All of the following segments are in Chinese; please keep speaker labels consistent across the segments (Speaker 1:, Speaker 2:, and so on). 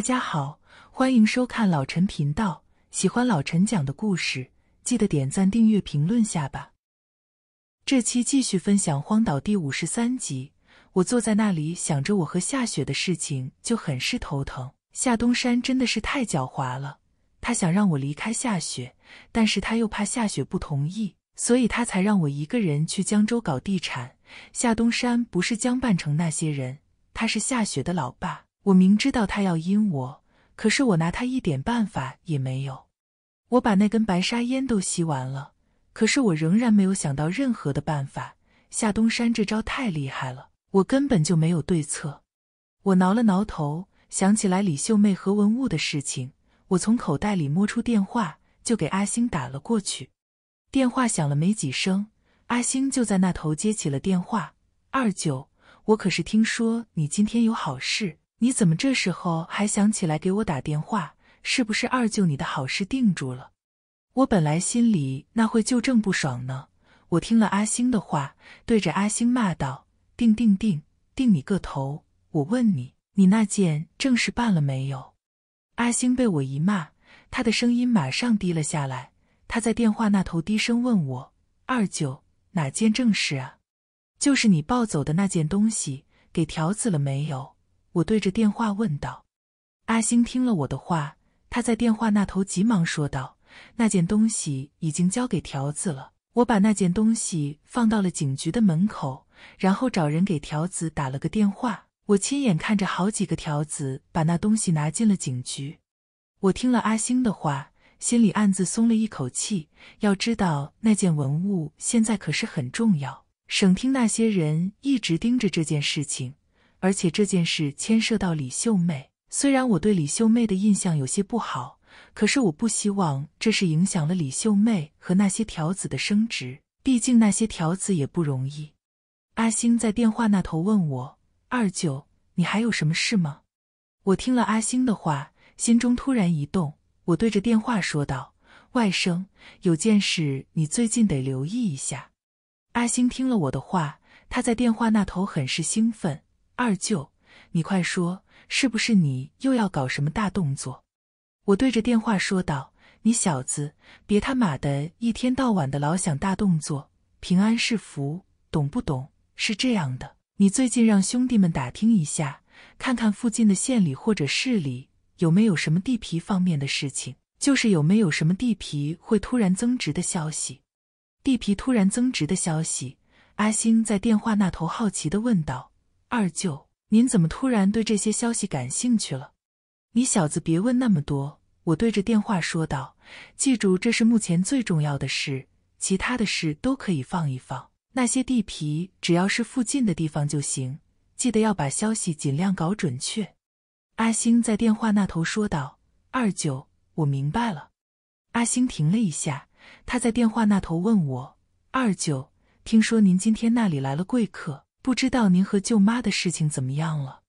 Speaker 1: 大家好，欢迎收看老陈频道。喜欢老陈讲的故事，记得点赞、订阅、评论下吧。这期继续分享《荒岛》第五十三集。我坐在那里想着我和夏雪的事情，就很是头疼。夏东山真的是太狡猾了，他想让我离开夏雪，但是他又怕夏雪不同意，所以他才让我一个人去江州搞地产。夏东山不是江半城那些人，他是夏雪的老爸。我明知道他要阴我，可是我拿他一点办法也没有。我把那根白沙烟都吸完了，可是我仍然没有想到任何的办法。夏东山这招太厉害了，我根本就没有对策。我挠了挠头，想起来李秀妹和文物的事情，我从口袋里摸出电话，就给阿星打了过去。电话响了没几声，阿星就在那头接起了电话。二舅，我可是听说你今天有好事。你怎么这时候还想起来给我打电话？是不是二舅你的好事定住了？我本来心里那会就正不爽呢。我听了阿星的话，对着阿星骂道：“定定定定你个头！我问你，你那件正事办了没有？”阿星被我一骂，他的声音马上低了下来。他在电话那头低声问我：“二舅，哪件正事啊？就是你抱走的那件东西，给条子了没有？”我对着电话问道：“阿星，听了我的话，他在电话那头急忙说道：‘那件东西已经交给条子了。我把那件东西放到了警局的门口，然后找人给条子打了个电话。我亲眼看着好几个条子把那东西拿进了警局。’我听了阿星的话，心里暗自松了一口气。要知道，那件文物现在可是很重要，省厅那些人一直盯着这件事情。”而且这件事牵涉到李秀妹。虽然我对李秀妹的印象有些不好，可是我不希望这事影响了李秀妹和那些条子的升职。毕竟那些条子也不容易。阿星在电话那头问我：“二舅，你还有什么事吗？”我听了阿星的话，心中突然一动，我对着电话说道：“外甥，有件事你最近得留意一下。”阿星听了我的话，他在电话那头很是兴奋。二舅，你快说，是不是你又要搞什么大动作？我对着电话说道：“你小子别他妈的一天到晚的老想大动作，平安是福，懂不懂？是这样的，你最近让兄弟们打听一下，看看附近的县里或者市里有没有什么地皮方面的事情，就是有没有什么地皮会突然增值的消息。地皮突然增值的消息？”阿星在电话那头好奇地问道。二舅，您怎么突然对这些消息感兴趣了？你小子别问那么多！我对着电话说道：“记住，这是目前最重要的事，其他的事都可以放一放。那些地皮，只要是附近的地方就行。记得要把消息尽量搞准确。”阿星在电话那头说道：“二舅，我明白了。”阿星停了一下，他在电话那头问我：“二舅，听说您今天那里来了贵客？”不知道您和舅妈的事情怎么样了？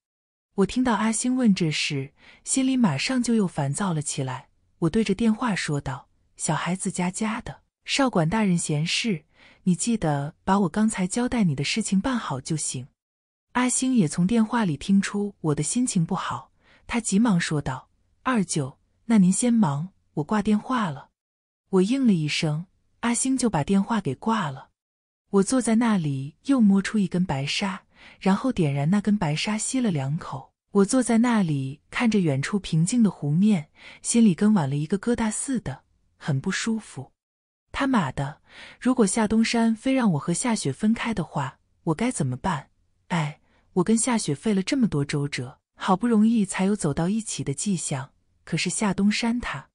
Speaker 1: 我听到阿星问这事，心里马上就又烦躁了起来。我对着电话说道：“小孩子家家的，少管大人闲事。你记得把我刚才交代你的事情办好就行。”阿星也从电话里听出我的心情不好，他急忙说道：“二舅，那您先忙，我挂电话了。”我应了一声，阿星就把电话给挂了。我坐在那里，又摸出一根白沙，然后点燃那根白沙，吸了两口。我坐在那里，看着远处平静的湖面，心里跟挽了一个疙瘩似的，很不舒服。他妈的！如果夏东山非让我和夏雪分开的话，我该怎么办？哎，我跟夏雪费了这么多周折，好不容易才有走到一起的迹象，可是夏东山他……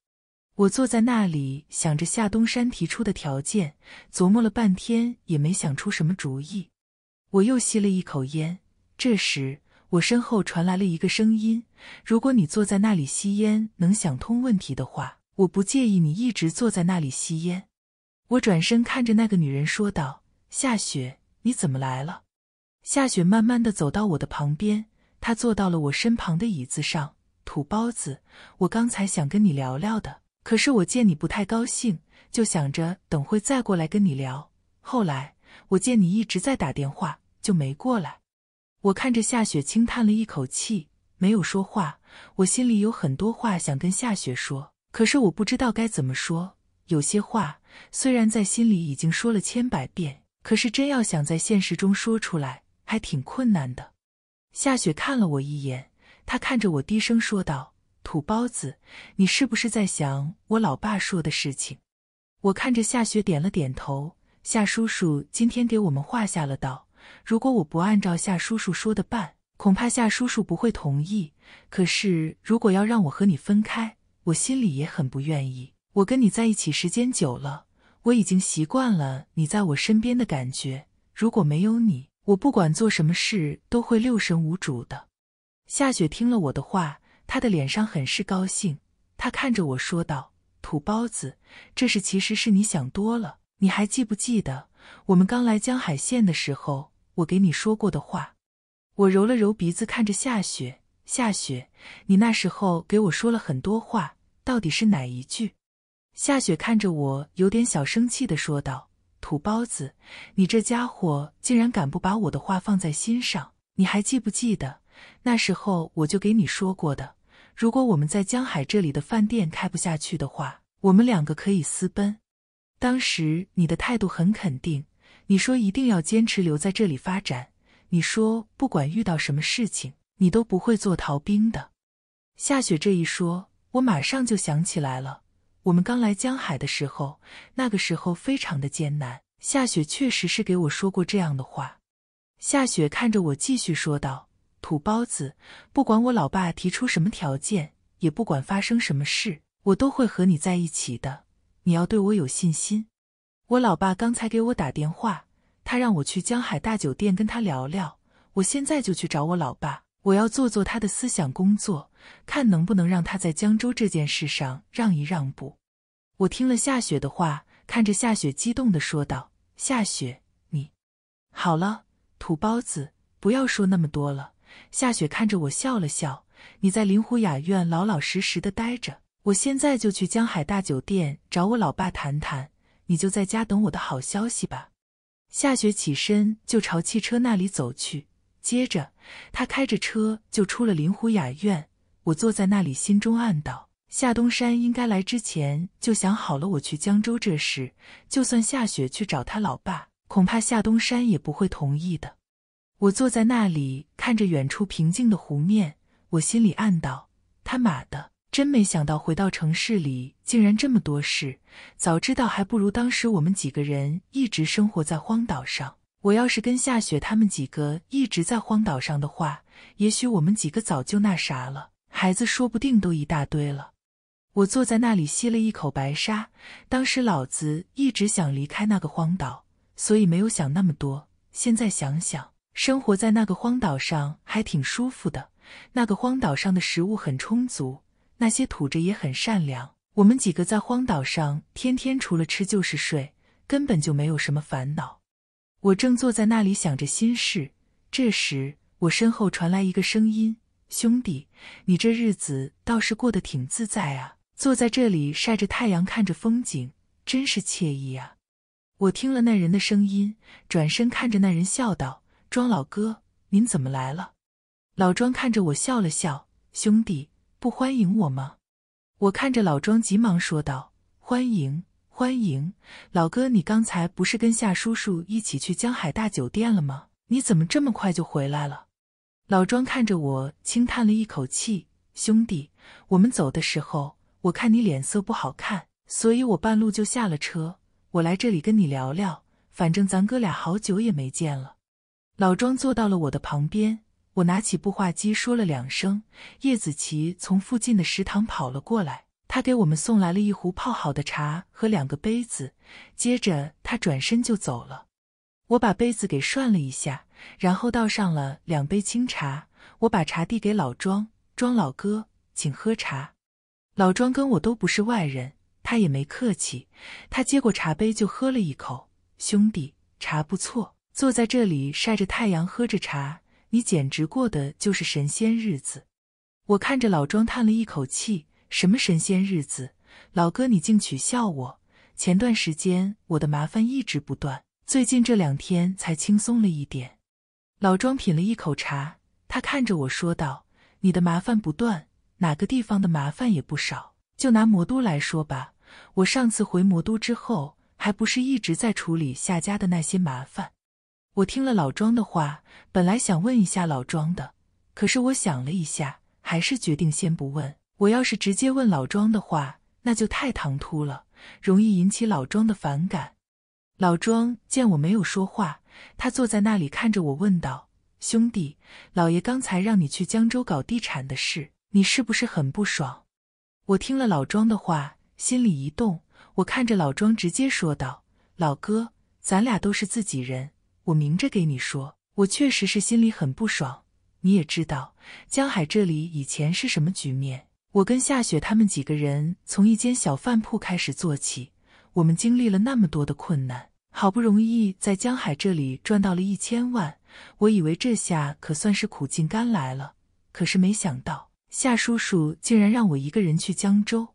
Speaker 1: 我坐在那里，想着夏东山提出的条件，琢磨了半天也没想出什么主意。我又吸了一口烟。这时，我身后传来了一个声音：“如果你坐在那里吸烟，能想通问题的话，我不介意你一直坐在那里吸烟。”我转身看着那个女人说道：“夏雪，你怎么来了？”夏雪慢慢的走到我的旁边，她坐到了我身旁的椅子上。土包子，我刚才想跟你聊聊的。可是我见你不太高兴，就想着等会再过来跟你聊。后来我见你一直在打电话，就没过来。我看着夏雪，轻叹了一口气，没有说话。我心里有很多话想跟夏雪说，可是我不知道该怎么说。有些话虽然在心里已经说了千百遍，可是真要想在现实中说出来，还挺困难的。夏雪看了我一眼，她看着我，低声说道。土包子，你是不是在想我老爸说的事情？我看着夏雪，点了点头。夏叔叔今天给我们画下了道，如果我不按照夏叔叔说的办，恐怕夏叔叔不会同意。可是，如果要让我和你分开，我心里也很不愿意。我跟你在一起时间久了，我已经习惯了你在我身边的感觉。如果没有你，我不管做什么事都会六神无主的。夏雪听了我的话。他的脸上很是高兴，他看着我说道：“土包子，这事其实是你想多了。你还记不记得我们刚来江海县的时候，我给你说过的话？”我揉了揉鼻子，看着夏雪：“夏雪，你那时候给我说了很多话，到底是哪一句？”夏雪看着我，有点小生气的说道：“土包子，你这家伙竟然敢不把我的话放在心上？你还记不记得那时候我就给你说过的？”如果我们在江海这里的饭店开不下去的话，我们两个可以私奔。当时你的态度很肯定，你说一定要坚持留在这里发展，你说不管遇到什么事情，你都不会做逃兵的。夏雪这一说，我马上就想起来了，我们刚来江海的时候，那个时候非常的艰难，夏雪确实是给我说过这样的话。夏雪看着我，继续说道。土包子，不管我老爸提出什么条件，也不管发生什么事，我都会和你在一起的。你要对我有信心。我老爸刚才给我打电话，他让我去江海大酒店跟他聊聊。我现在就去找我老爸，我要做做他的思想工作，看能不能让他在江州这件事上让一让步。我听了夏雪的话，看着夏雪激动的说道：“夏雪，你好了，土包子，不要说那么多了。”夏雪看着我笑了笑：“你在临湖雅苑老老实实的待着，我现在就去江海大酒店找我老爸谈谈。你就在家等我的好消息吧。”夏雪起身就朝汽车那里走去，接着她开着车就出了临湖雅苑。我坐在那里，心中暗道：夏东山应该来之前就想好了我去江州这事。就算夏雪去找他老爸，恐怕夏东山也不会同意的。我坐在那里，看着远处平静的湖面，我心里暗道：“他妈的，真没想到回到城市里竟然这么多事。早知道还不如当时我们几个人一直生活在荒岛上。我要是跟夏雪他们几个一直在荒岛上的话，也许我们几个早就那啥了，孩子说不定都一大堆了。”我坐在那里吸了一口白沙。当时老子一直想离开那个荒岛，所以没有想那么多。现在想想。生活在那个荒岛上还挺舒服的。那个荒岛上的食物很充足，那些土着也很善良。我们几个在荒岛上天天除了吃就是睡，根本就没有什么烦恼。我正坐在那里想着心事，这时我身后传来一个声音：“兄弟，你这日子倒是过得挺自在啊，坐在这里晒着太阳，看着风景，真是惬意啊。”我听了那人的声音，转身看着那人笑道。庄老哥，您怎么来了？老庄看着我笑了笑：“兄弟，不欢迎我吗？”我看着老庄，急忙说道：“欢迎，欢迎，老哥，你刚才不是跟夏叔叔一起去江海大酒店了吗？你怎么这么快就回来了？”老庄看着我，轻叹了一口气：“兄弟，我们走的时候，我看你脸色不好看，所以我半路就下了车。我来这里跟你聊聊，反正咱哥俩好久也没见了。”老庄坐到了我的旁边，我拿起布画机说了两声。叶子琪从附近的食堂跑了过来，他给我们送来了一壶泡好的茶和两个杯子。接着他转身就走了。我把杯子给涮了一下，然后倒上了两杯清茶。我把茶递给老庄，庄老哥，请喝茶。老庄跟我都不是外人，他也没客气。他接过茶杯就喝了一口，兄弟，茶不错。坐在这里晒着太阳喝着茶，你简直过的就是神仙日子。我看着老庄叹了一口气：“什么神仙日子？老哥，你竟取笑我！前段时间我的麻烦一直不断，最近这两天才轻松了一点。”老庄品了一口茶，他看着我说道：“你的麻烦不断，哪个地方的麻烦也不少。就拿魔都来说吧，我上次回魔都之后，还不是一直在处理夏家的那些麻烦。”我听了老庄的话，本来想问一下老庄的，可是我想了一下，还是决定先不问。我要是直接问老庄的话，那就太唐突了，容易引起老庄的反感。老庄见我没有说话，他坐在那里看着我，问道：“兄弟，老爷刚才让你去江州搞地产的事，你是不是很不爽？”我听了老庄的话，心里一动，我看着老庄，直接说道：“老哥，咱俩都是自己人。”我明着给你说，我确实是心里很不爽。你也知道，江海这里以前是什么局面？我跟夏雪他们几个人从一间小饭铺开始做起，我们经历了那么多的困难，好不容易在江海这里赚到了一千万，我以为这下可算是苦尽甘来了。可是没想到，夏叔叔竟然让我一个人去江州。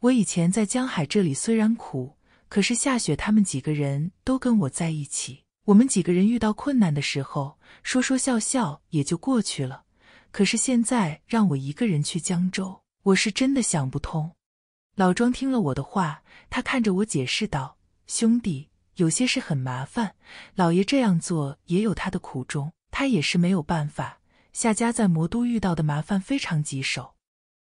Speaker 1: 我以前在江海这里虽然苦，可是夏雪他们几个人都跟我在一起。我们几个人遇到困难的时候，说说笑笑也就过去了。可是现在让我一个人去江州，我是真的想不通。老庄听了我的话，他看着我解释道：“兄弟，有些事很麻烦，老爷这样做也有他的苦衷，他也是没有办法。夏家在魔都遇到的麻烦非常棘手。”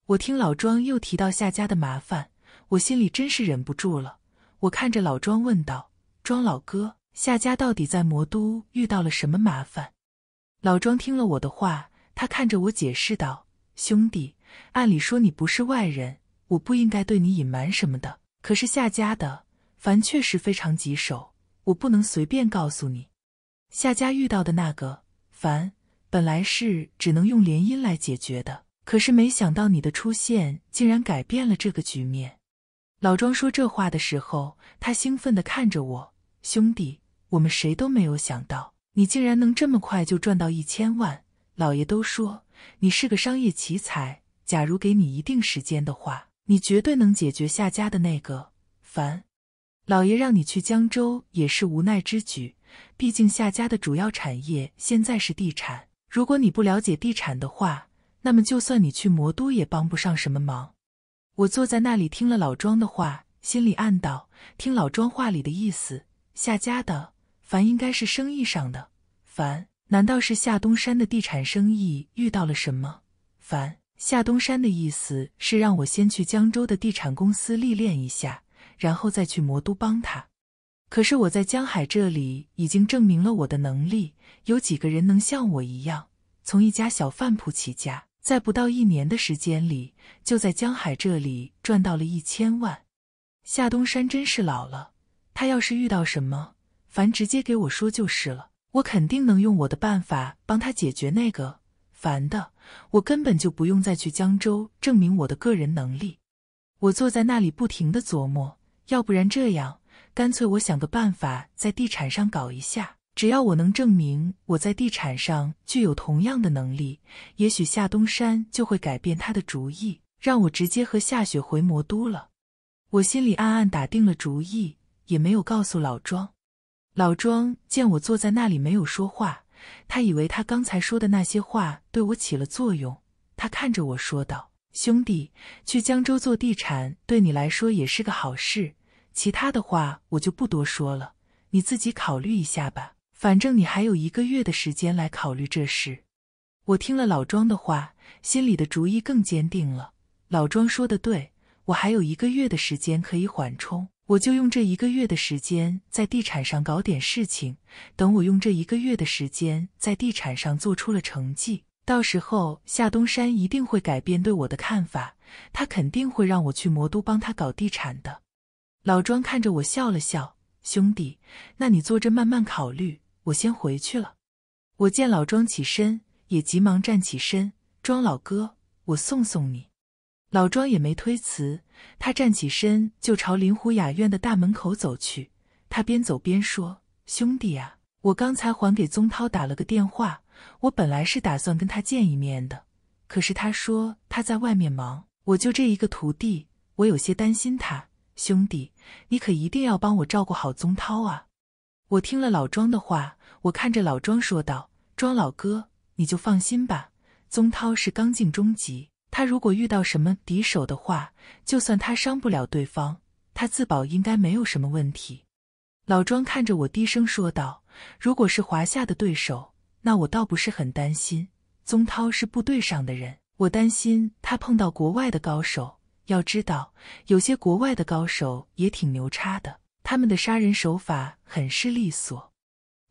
Speaker 1: 我听老庄又提到夏家的麻烦，我心里真是忍不住了。我看着老庄问道：“庄老哥。”夏家到底在魔都遇到了什么麻烦？老庄听了我的话，他看着我解释道：“兄弟，按理说你不是外人，我不应该对你隐瞒什么的。可是夏家的凡确实非常棘手，我不能随便告诉你。夏家遇到的那个凡，本来是只能用联姻来解决的，可是没想到你的出现，竟然改变了这个局面。”老庄说这话的时候，他兴奋的看着我。兄弟，我们谁都没有想到，你竟然能这么快就赚到一千万。老爷都说你是个商业奇才，假如给你一定时间的话，你绝对能解决夏家的那个烦。老爷让你去江州也是无奈之举，毕竟夏家的主要产业现在是地产。如果你不了解地产的话，那么就算你去魔都也帮不上什么忙。我坐在那里听了老庄的话，心里暗道：听老庄话里的意思。夏家的烦应该是生意上的烦，难道是夏东山的地产生意遇到了什么烦？夏东山的意思是让我先去江州的地产公司历练一下，然后再去魔都帮他。可是我在江海这里已经证明了我的能力，有几个人能像我一样，从一家小饭铺起家，在不到一年的时间里，就在江海这里赚到了一千万？夏东山真是老了。他要是遇到什么烦，直接给我说就是了。我肯定能用我的办法帮他解决那个烦的。我根本就不用再去江州证明我的个人能力。我坐在那里不停的琢磨。要不然这样，干脆我想个办法在地产上搞一下。只要我能证明我在地产上具有同样的能力，也许夏东山就会改变他的主意，让我直接和夏雪回魔都了。我心里暗暗打定了主意。也没有告诉老庄。老庄见我坐在那里没有说话，他以为他刚才说的那些话对我起了作用。他看着我说道：“兄弟，去江州做地产对你来说也是个好事。其他的话我就不多说了，你自己考虑一下吧。反正你还有一个月的时间来考虑这事。”我听了老庄的话，心里的主意更坚定了。老庄说的对，我还有一个月的时间可以缓冲。我就用这一个月的时间在地产上搞点事情，等我用这一个月的时间在地产上做出了成绩，到时候夏东山一定会改变对我的看法，他肯定会让我去魔都帮他搞地产的。老庄看着我笑了笑，兄弟，那你坐着慢慢考虑，我先回去了。我见老庄起身，也急忙站起身，庄老哥，我送送你。老庄也没推辞，他站起身就朝林湖雅苑的大门口走去。他边走边说：“兄弟啊，我刚才还给宗涛打了个电话，我本来是打算跟他见一面的，可是他说他在外面忙。我就这一个徒弟，我有些担心他。兄弟，你可一定要帮我照顾好宗涛啊！”我听了老庄的话，我看着老庄说道：“庄老哥，你就放心吧，宗涛是刚进中级。”他如果遇到什么敌手的话，就算他伤不了对方，他自保应该没有什么问题。老庄看着我，低声说道：“如果是华夏的对手，那我倒不是很担心。宗涛是部队上的人，我担心他碰到国外的高手。要知道，有些国外的高手也挺牛叉的，他们的杀人手法很是利索。”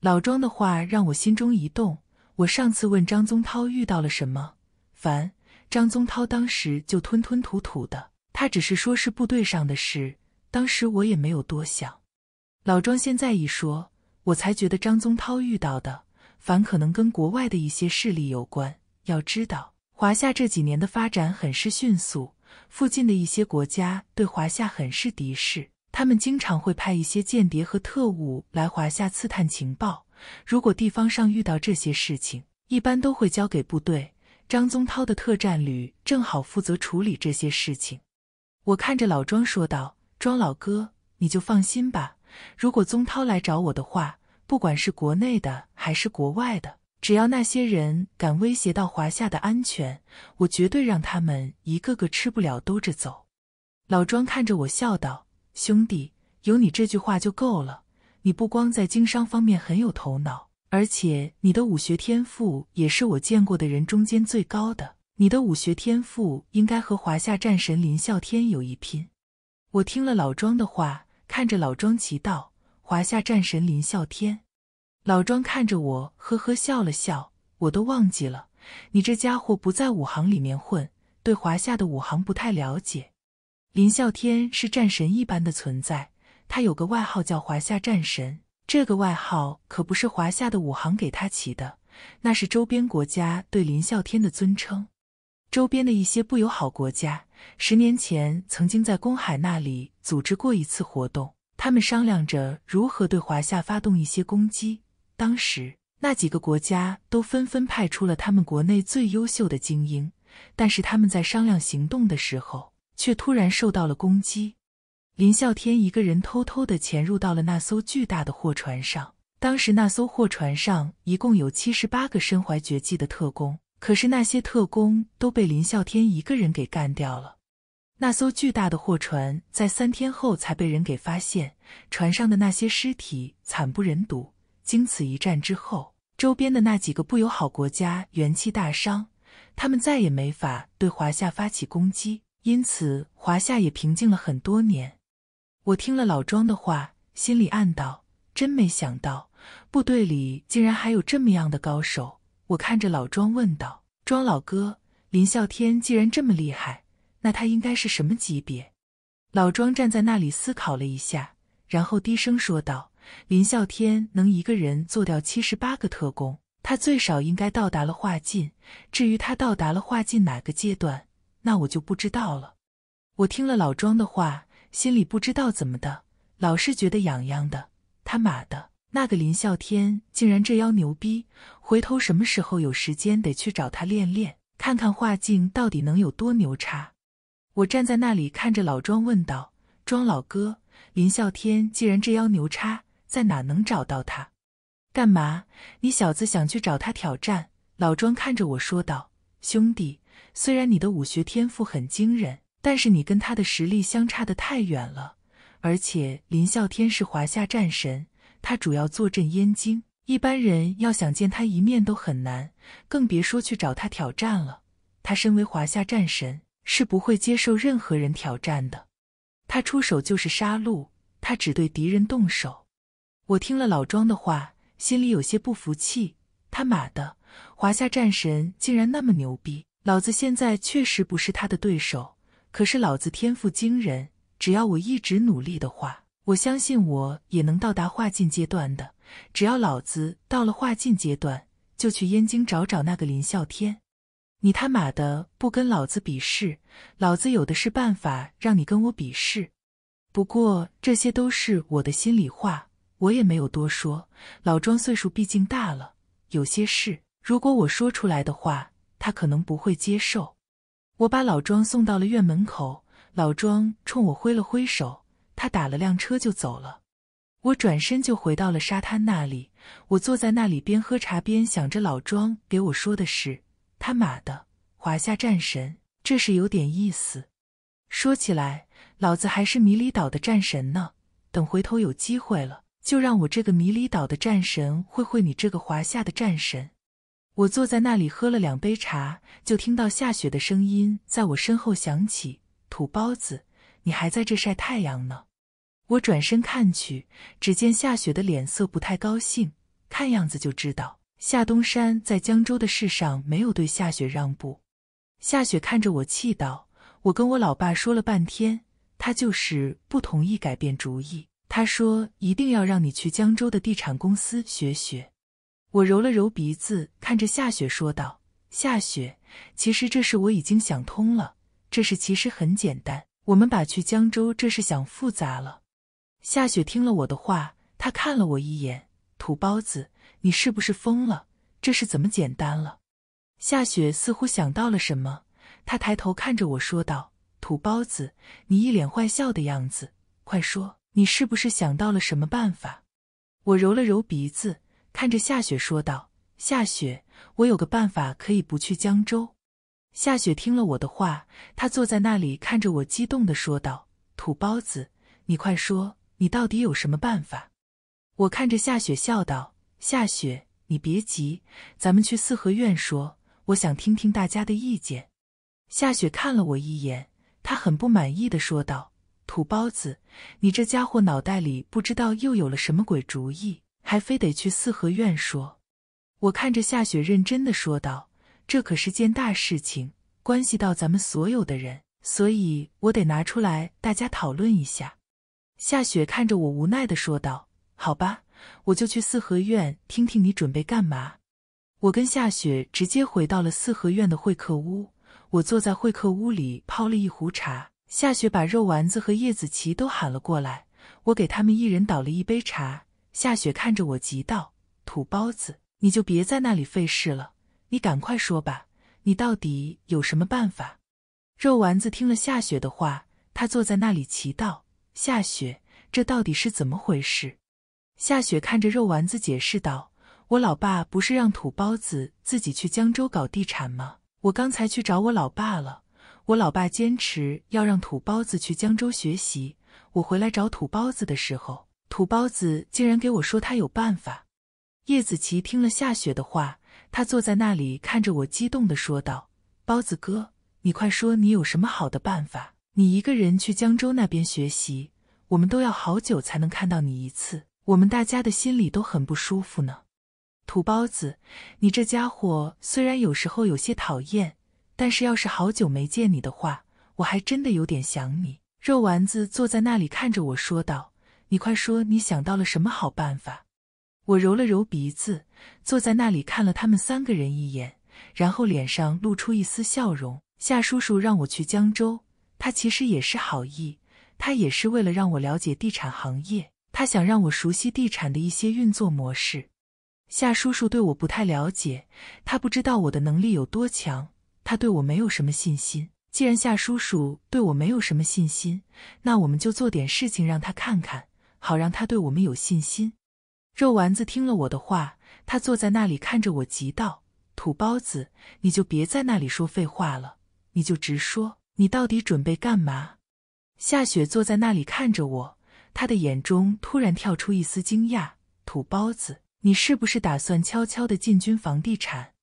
Speaker 1: 老庄的话让我心中一动。我上次问张宗涛遇到了什么烦？张宗涛当时就吞吞吐吐的，他只是说是部队上的事。当时我也没有多想，老庄现在一说，我才觉得张宗涛遇到的反可能跟国外的一些势力有关。要知道，华夏这几年的发展很是迅速，附近的一些国家对华夏很是敌视，他们经常会派一些间谍和特务来华夏刺探情报。如果地方上遇到这些事情，一般都会交给部队。张宗涛的特战旅正好负责处理这些事情，我看着老庄说道：“庄老哥，你就放心吧。如果宗涛来找我的话，不管是国内的还是国外的，只要那些人敢威胁到华夏的安全，我绝对让他们一个个吃不了兜着走。”老庄看着我笑道：“兄弟，有你这句话就够了。你不光在经商方面很有头脑。”而且你的武学天赋也是我见过的人中间最高的。你的武学天赋应该和华夏战神林啸天有一拼。我听了老庄的话，看着老庄奇道：“华夏战神林啸天。”老庄看着我，呵呵笑了笑。我都忘记了，你这家伙不在武行里面混，对华夏的武行不太了解。林啸天是战神一般的存在，他有个外号叫华夏战神。这个外号可不是华夏的武行给他起的，那是周边国家对林啸天的尊称。周边的一些不友好国家，十年前曾经在公海那里组织过一次活动，他们商量着如何对华夏发动一些攻击。当时那几个国家都纷纷派出了他们国内最优秀的精英，但是他们在商量行动的时候，却突然受到了攻击。林啸天一个人偷偷地潜入到了那艘巨大的货船上。当时那艘货船上一共有七十八个身怀绝技的特工，可是那些特工都被林啸天一个人给干掉了。那艘巨大的货船在三天后才被人给发现，船上的那些尸体惨不忍睹。经此一战之后，周边的那几个不友好国家元气大伤，他们再也没法对华夏发起攻击，因此华夏也平静了很多年。我听了老庄的话，心里暗道：真没想到，部队里竟然还有这么样的高手。我看着老庄问道：“庄老哥，林啸天既然这么厉害，那他应该是什么级别？”老庄站在那里思考了一下，然后低声说道：“林啸天能一个人做掉七十八个特工，他最少应该到达了化境。至于他到达了化境哪个阶段，那我就不知道了。”我听了老庄的话。心里不知道怎么的，老是觉得痒痒的。他妈的，那个林啸天竟然这妖牛逼！回头什么时候有时间，得去找他练练，看看画境到底能有多牛叉。我站在那里看着老庄问道：“庄老哥，林啸天既然这妖牛叉，在哪能找到他？干嘛？你小子想去找他挑战？”老庄看着我说道：“兄弟，虽然你的武学天赋很惊人。”但是你跟他的实力相差的太远了，而且林啸天是华夏战神，他主要坐镇燕京，一般人要想见他一面都很难，更别说去找他挑战了。他身为华夏战神，是不会接受任何人挑战的。他出手就是杀戮，他只对敌人动手。我听了老庄的话，心里有些不服气。他妈的，华夏战神竟然那么牛逼，老子现在确实不是他的对手。可是老子天赋惊人，只要我一直努力的话，我相信我也能到达化境阶段的。只要老子到了化境阶段，就去燕京找找那个林啸天。你他妈的不跟老子比试，老子有的是办法让你跟我比试。不过这些都是我的心里话，我也没有多说。老庄岁数毕竟大了，有些事如果我说出来的话，他可能不会接受。我把老庄送到了院门口，老庄冲我挥了挥手，他打了辆车就走了。我转身就回到了沙滩那里，我坐在那里边喝茶边想着老庄给我说的事。他妈的，华夏战神，这是有点意思。说起来，老子还是迷离岛的战神呢。等回头有机会了，就让我这个迷离岛的战神会会你这个华夏的战神。我坐在那里喝了两杯茶，就听到夏雪的声音在我身后响起：“土包子，你还在这晒太阳呢？”我转身看去，只见夏雪的脸色不太高兴，看样子就知道夏东山在江州的事上没有对夏雪让步。夏雪看着我，气道：“我跟我老爸说了半天，他就是不同意改变主意。他说一定要让你去江州的地产公司学学。”我揉了揉鼻子，看着夏雪说道：“夏雪，其实这事我已经想通了。这事其实很简单，我们把去江州这事想复杂了。”夏雪听了我的话，她看了我一眼：“土包子，你是不是疯了？这事怎么简单了？”夏雪似乎想到了什么，她抬头看着我说道：“土包子，你一脸坏笑的样子，快说，你是不是想到了什么办法？”我揉了揉鼻子。看着夏雪说道：“夏雪，我有个办法可以不去江州。”夏雪听了我的话，她坐在那里看着我，激动的说道：“土包子，你快说，你到底有什么办法？”我看着夏雪笑道：“夏雪，你别急，咱们去四合院说，我想听听大家的意见。”夏雪看了我一眼，她很不满意的说道：“土包子，你这家伙脑袋里不知道又有了什么鬼主意。”还非得去四合院说，我看着夏雪认真的说道：“这可是件大事情，关系到咱们所有的人，所以我得拿出来大家讨论一下。”夏雪看着我无奈的说道：“好吧，我就去四合院听听你准备干嘛。”我跟夏雪直接回到了四合院的会客屋，我坐在会客屋里泡了一壶茶，夏雪把肉丸子和叶子琪都喊了过来，我给他们一人倒了一杯茶。夏雪看着我，急道：“土包子，你就别在那里费事了，你赶快说吧，你到底有什么办法？”肉丸子听了夏雪的话，他坐在那里祈祷：“夏雪，这到底是怎么回事？”夏雪看着肉丸子，解释道：“我老爸不是让土包子自己去江州搞地产吗？我刚才去找我老爸了，我老爸坚持要让土包子去江州学习。我回来找土包子的时候。”土包子竟然给我说他有办法。叶子琪听了夏雪的话，他坐在那里看着我，激动的说道：“包子哥，你快说你有什么好的办法！你一个人去江州那边学习，我们都要好久才能看到你一次，我们大家的心里都很不舒服呢。”土包子，你这家伙虽然有时候有些讨厌，但是要是好久没见你的话，我还真的有点想你。肉丸子坐在那里看着我说道。你快说，你想到了什么好办法？我揉了揉鼻子，坐在那里看了他们三个人一眼，然后脸上露出一丝笑容。夏叔叔让我去江州，他其实也是好意，他也是为了让我了解地产行业，他想让我熟悉地产的一些运作模式。夏叔叔对我不太了解，他不知道我的能力有多强，他对我没有什么信心。既然夏叔叔对我没有什么信心，那我们就做点事情让他看看。好让他对我们有信心。肉丸子听了我的话，他坐在那里看着我，急道：“土包子，你就别在那里说废话了，你就直说，你到底准备干嘛？”夏雪坐在那里看着我，她的眼中突然跳出一丝惊讶：“土包子，你是不是打算悄悄的进军房地产？”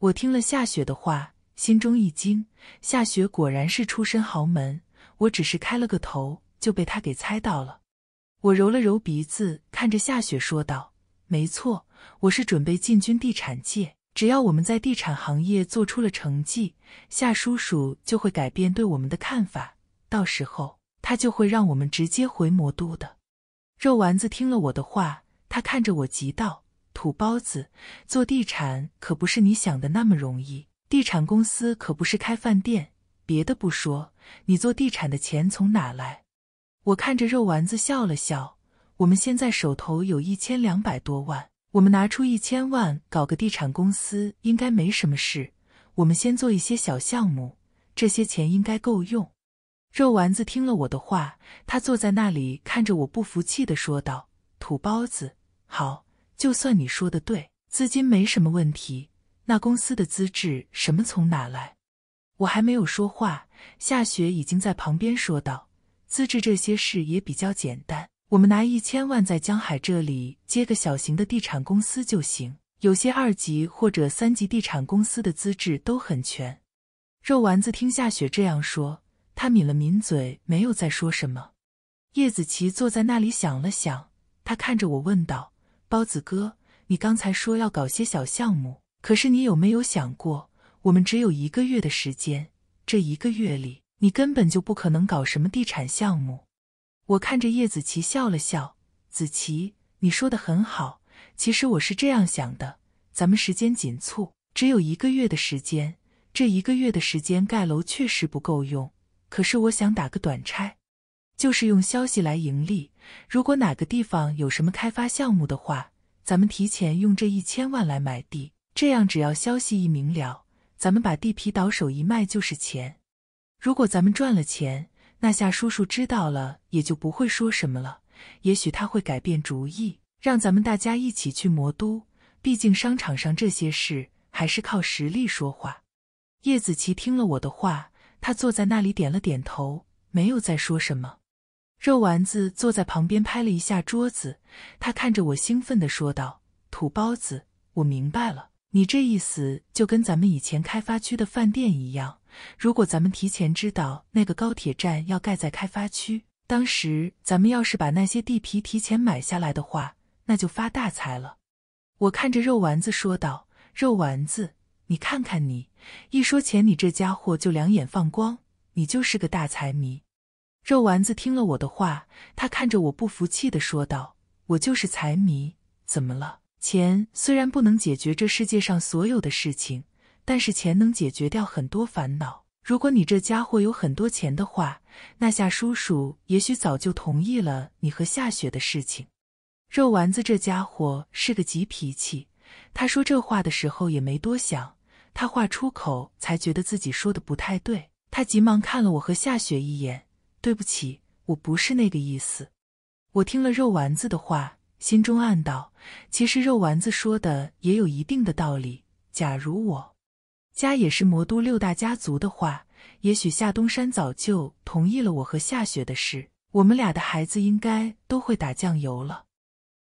Speaker 1: 我听了夏雪的话，心中一惊。夏雪果然是出身豪门，我只是开了个头，就被他给猜到了。我揉了揉鼻子，看着夏雪说道：“没错，我是准备进军地产界。只要我们在地产行业做出了成绩，夏叔叔就会改变对我们的看法。到时候，他就会让我们直接回魔都的。”肉丸子听了我的话，他看着我急道：“土包子，做地产可不是你想的那么容易。地产公司可不是开饭店，别的不说，你做地产的钱从哪来？”我看着肉丸子笑了笑。我们现在手头有一千两百多万，我们拿出一千万搞个地产公司，应该没什么事。我们先做一些小项目，这些钱应该够用。肉丸子听了我的话，他坐在那里看着我，不服气的说道：“土包子，好，就算你说的对，资金没什么问题，那公司的资质什么从哪来？”我还没有说话，夏雪已经在旁边说道。资质这些事也比较简单，我们拿一千万在江海这里接个小型的地产公司就行。有些二级或者三级地产公司的资质都很全。肉丸子听夏雪这样说，他抿了抿嘴，没有再说什么。叶子琪坐在那里想了想，他看着我问道：“包子哥，你刚才说要搞些小项目，可是你有没有想过，我们只有一个月的时间？这一个月里……”你根本就不可能搞什么地产项目。我看着叶子琪笑了笑，子琪，你说的很好。其实我是这样想的：咱们时间紧促，只有一个月的时间。这一个月的时间盖楼确实不够用。可是我想打个短差，就是用消息来盈利。如果哪个地方有什么开发项目的话，咱们提前用这一千万来买地，这样只要消息一明了，咱们把地皮倒手一卖就是钱。如果咱们赚了钱，那夏叔叔知道了也就不会说什么了。也许他会改变主意，让咱们大家一起去魔都。毕竟商场上这些事还是靠实力说话。叶子琪听了我的话，他坐在那里点了点头，没有再说什么。肉丸子坐在旁边拍了一下桌子，他看着我兴奋地说道：“土包子，我明白了，你这意思就跟咱们以前开发区的饭店一样。”如果咱们提前知道那个高铁站要盖在开发区，当时咱们要是把那些地皮提前买下来的话，那就发大财了。我看着肉丸子说道：“肉丸子，你看看你，一说钱，你这家伙就两眼放光，你就是个大财迷。”肉丸子听了我的话，他看着我不服气的说道：“我就是财迷，怎么了？钱虽然不能解决这世界上所有的事情。”但是钱能解决掉很多烦恼。如果你这家伙有很多钱的话，那夏叔叔也许早就同意了你和夏雪的事情。肉丸子这家伙是个急脾气，他说这话的时候也没多想，他话出口才觉得自己说的不太对，他急忙看了我和夏雪一眼，对不起，我不是那个意思。我听了肉丸子的话，心中暗道，其实肉丸子说的也有一定的道理。假如我……家也是魔都六大家族的话，也许夏东山早就同意了我和夏雪的事，我们俩的孩子应该都会打酱油了。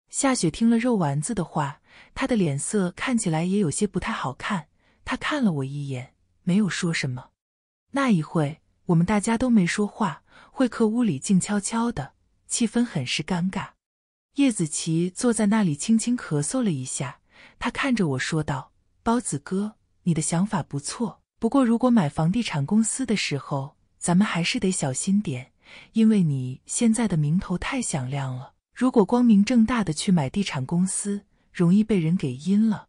Speaker 1: 夏雪听了肉丸子的话，她的脸色看起来也有些不太好看，她看了我一眼，没有说什么。那一会，我们大家都没说话，会客屋里静悄悄的，气氛很是尴尬。叶子琪坐在那里，轻轻咳嗽了一下，他看着我说道：“包子哥。”你的想法不错，不过如果买房地产公司的时候，咱们还是得小心点，因为你现在的名头太响亮了。如果光明正大的去买地产公司，容易被人给阴了。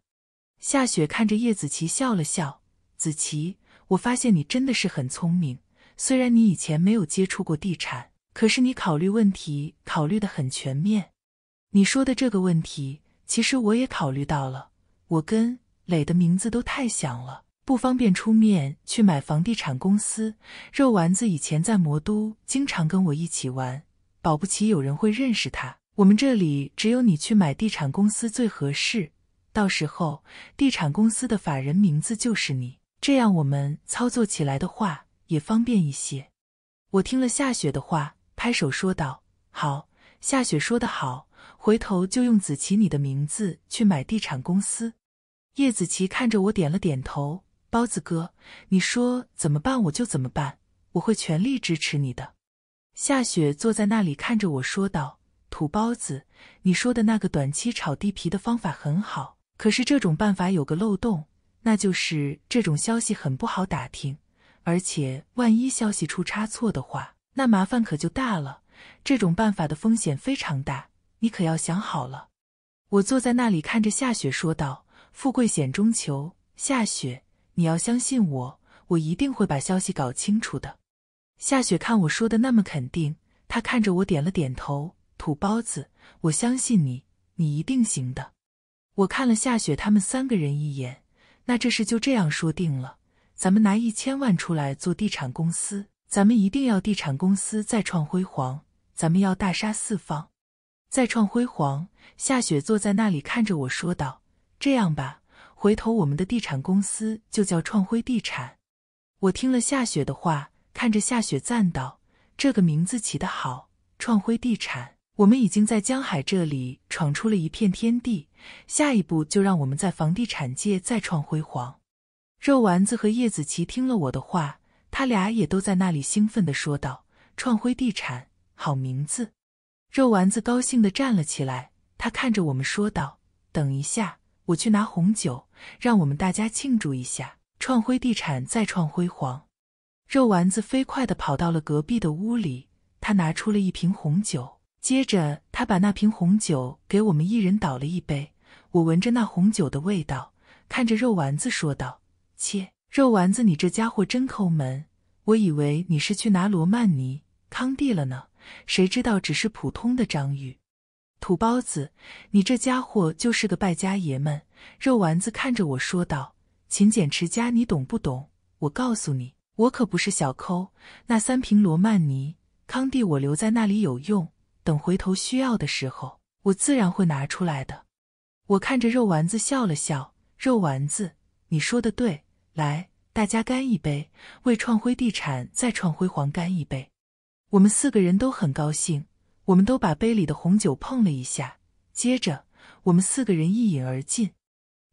Speaker 1: 夏雪看着叶子琪笑了笑：“子琪，我发现你真的是很聪明。虽然你以前没有接触过地产，可是你考虑问题考虑的很全面。你说的这个问题，其实我也考虑到了。我跟……”磊的名字都太响了，不方便出面去买房地产公司。肉丸子以前在魔都经常跟我一起玩，保不齐有人会认识他。我们这里只有你去买地产公司最合适，到时候地产公司的法人名字就是你，这样我们操作起来的话也方便一些。我听了夏雪的话，拍手说道：“好，夏雪说的好，回头就用子琪你的名字去买地产公司。”叶子琪看着我，点了点头。包子哥，你说怎么办，我就怎么办。我会全力支持你的。夏雪坐在那里看着我说道：“土包子，你说的那个短期炒地皮的方法很好，可是这种办法有个漏洞，那就是这种消息很不好打听，而且万一消息出差错的话，那麻烦可就大了。这种办法的风险非常大，你可要想好了。”我坐在那里看着夏雪说道。富贵险中求，夏雪，你要相信我，我一定会把消息搞清楚的。夏雪看我说的那么肯定，她看着我点了点头。土包子，我相信你，你一定行的。我看了夏雪他们三个人一眼，那这事就这样说定了。咱们拿一千万出来做地产公司，咱们一定要地产公司再创辉煌，咱们要大杀四方，再创辉煌。夏雪坐在那里看着我说道。这样吧，回头我们的地产公司就叫创辉地产。我听了夏雪的话，看着夏雪赞道：“这个名字起得好，创辉地产。我们已经在江海这里闯出了一片天地，下一步就让我们在房地产界再创辉煌。”肉丸子和叶子琪听了我的话，他俩也都在那里兴奋的说道：“创辉地产，好名字！”肉丸子高兴的站了起来，他看着我们说道：“等一下。”我去拿红酒，让我们大家庆祝一下，创辉地产再创辉煌。肉丸子飞快的跑到了隔壁的屋里，他拿出了一瓶红酒，接着他把那瓶红酒给我们一人倒了一杯。我闻着那红酒的味道，看着肉丸子说道：“切，肉丸子，你这家伙真抠门，我以为你是去拿罗曼尼康帝了呢，谁知道只是普通的张裕。”土包子，你这家伙就是个败家爷们！肉丸子看着我说道：“勤俭持家，你懂不懂？我告诉你，我可不是小抠。那三瓶罗曼尼·康帝，我留在那里有用，等回头需要的时候，我自然会拿出来的。”我看着肉丸子笑了笑：“肉丸子，你说的对。来，大家干一杯，为创辉地产再创辉煌干一杯！”我们四个人都很高兴。我们都把杯里的红酒碰了一下，接着我们四个人一饮而尽。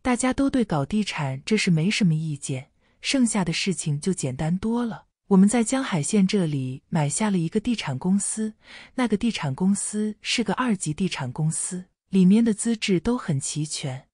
Speaker 1: 大家都对搞地产这事没什么意见，剩下的事情就简单多了。我们在江海县这里买下了一个地产公司，那个地产公司是个二级地产公司，里面的资质都很齐全。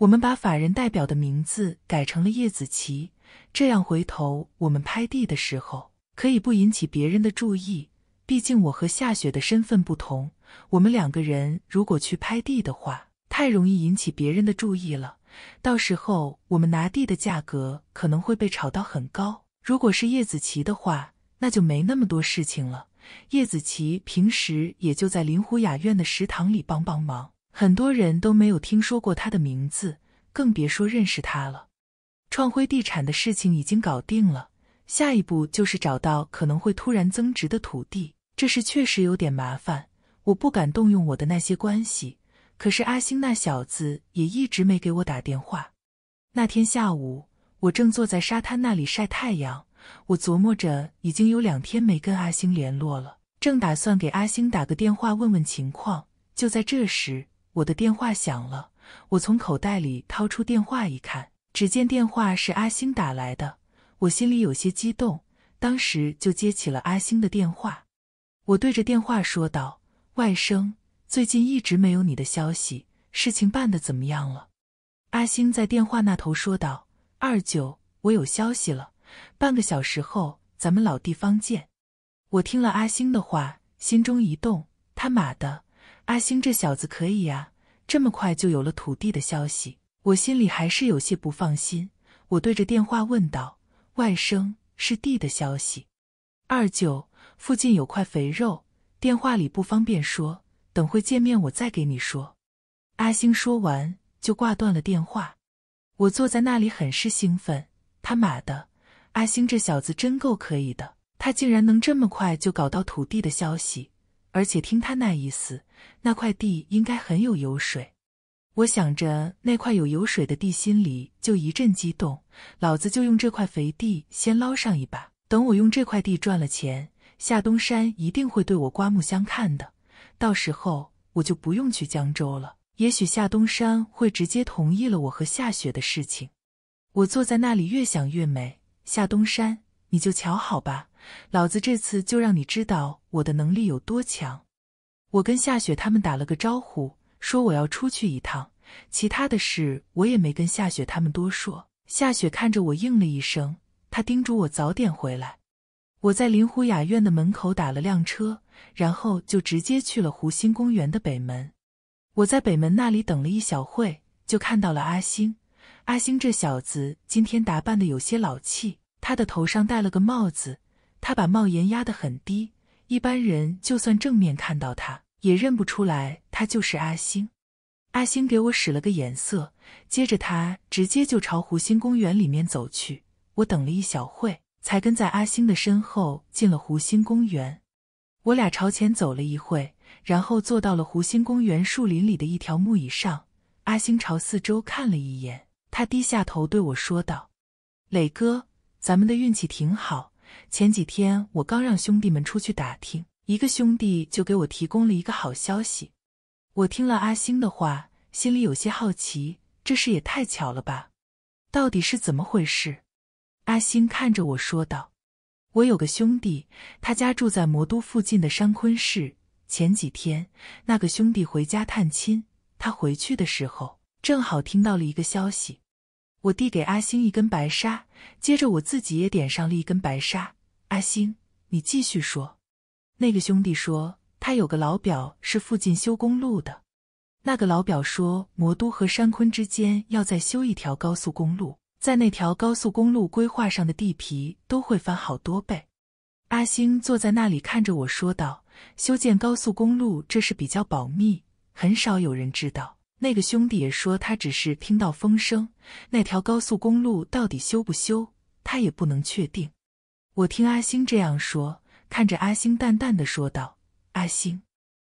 Speaker 1: 我们把法人代表的名字改成了叶子琪，这样回头我们拍地的时候可以不引起别人的注意。毕竟我和夏雪的身份不同，我们两个人如果去拍地的话，太容易引起别人的注意了。到时候我们拿地的价格可能会被炒到很高。如果是叶子琪的话，那就没那么多事情了。叶子琪平时也就在林湖雅苑的食堂里帮帮忙，很多人都没有听说过他的名字，更别说认识他了。创辉地产的事情已经搞定了，下一步就是找到可能会突然增值的土地。这事确实有点麻烦，我不敢动用我的那些关系。可是阿星那小子也一直没给我打电话。那天下午，我正坐在沙滩那里晒太阳，我琢磨着已经有两天没跟阿星联络了，正打算给阿星打个电话问问情况。就在这时，我的电话响了。我从口袋里掏出电话一看，只见电话是阿星打来的，我心里有些激动，当时就接起了阿星的电话。我对着电话说道：“外甥，最近一直没有你的消息，事情办的怎么样了？”阿星在电话那头说道：“二舅，我有消息了，半个小时后咱们老地方见。”我听了阿星的话，心中一动，他妈的，阿星这小子可以啊，这么快就有了土地的消息。我心里还是有些不放心，我对着电话问道：“外甥，是地的消息？”二舅。附近有块肥肉，电话里不方便说，等会见面我再给你说。阿星说完就挂断了电话。我坐在那里很是兴奋，他妈的，阿星这小子真够可以的，他竟然能这么快就搞到土地的消息，而且听他那意思，那块地应该很有油水。我想着那块有油水的地心里就一阵激动，老子就用这块肥地先捞上一把，等我用这块地赚了钱。夏东山一定会对我刮目相看的，到时候我就不用去江州了。也许夏东山会直接同意了我和夏雪的事情。我坐在那里，越想越美。夏东山，你就瞧好吧，老子这次就让你知道我的能力有多强。我跟夏雪他们打了个招呼，说我要出去一趟，其他的事我也没跟夏雪他们多说。夏雪看着我，应了一声，她叮嘱我早点回来。我在林湖雅苑的门口打了辆车，然后就直接去了湖心公园的北门。我在北门那里等了一小会，就看到了阿星。阿星这小子今天打扮的有些老气，他的头上戴了个帽子，他把帽檐压得很低，一般人就算正面看到他，也认不出来他就是阿星。阿星给我使了个眼色，接着他直接就朝湖心公园里面走去。我等了一小会。才跟在阿星的身后进了湖心公园，我俩朝前走了一会，然后坐到了湖心公园树林里的一条木椅上。阿星朝四周看了一眼，他低下头对我说道：“磊哥，咱们的运气挺好。前几天我刚让兄弟们出去打听，一个兄弟就给我提供了一个好消息。”我听了阿星的话，心里有些好奇，这事也太巧了吧？到底是怎么回事？阿星看着我说道：“我有个兄弟，他家住在魔都附近的山坤市。前几天，那个兄弟回家探亲，他回去的时候正好听到了一个消息。”我递给阿星一根白沙，接着我自己也点上了一根白沙。阿星，你继续说。那个兄弟说，他有个老表是附近修公路的。那个老表说，魔都和山坤之间要再修一条高速公路。在那条高速公路规划上的地皮都会翻好多倍。阿星坐在那里看着我说道：“修建高速公路，这是比较保密，很少有人知道。”那个兄弟也说他只是听到风声，那条高速公路到底修不修，他也不能确定。我听阿星这样说，看着阿星淡淡的说道：“阿星，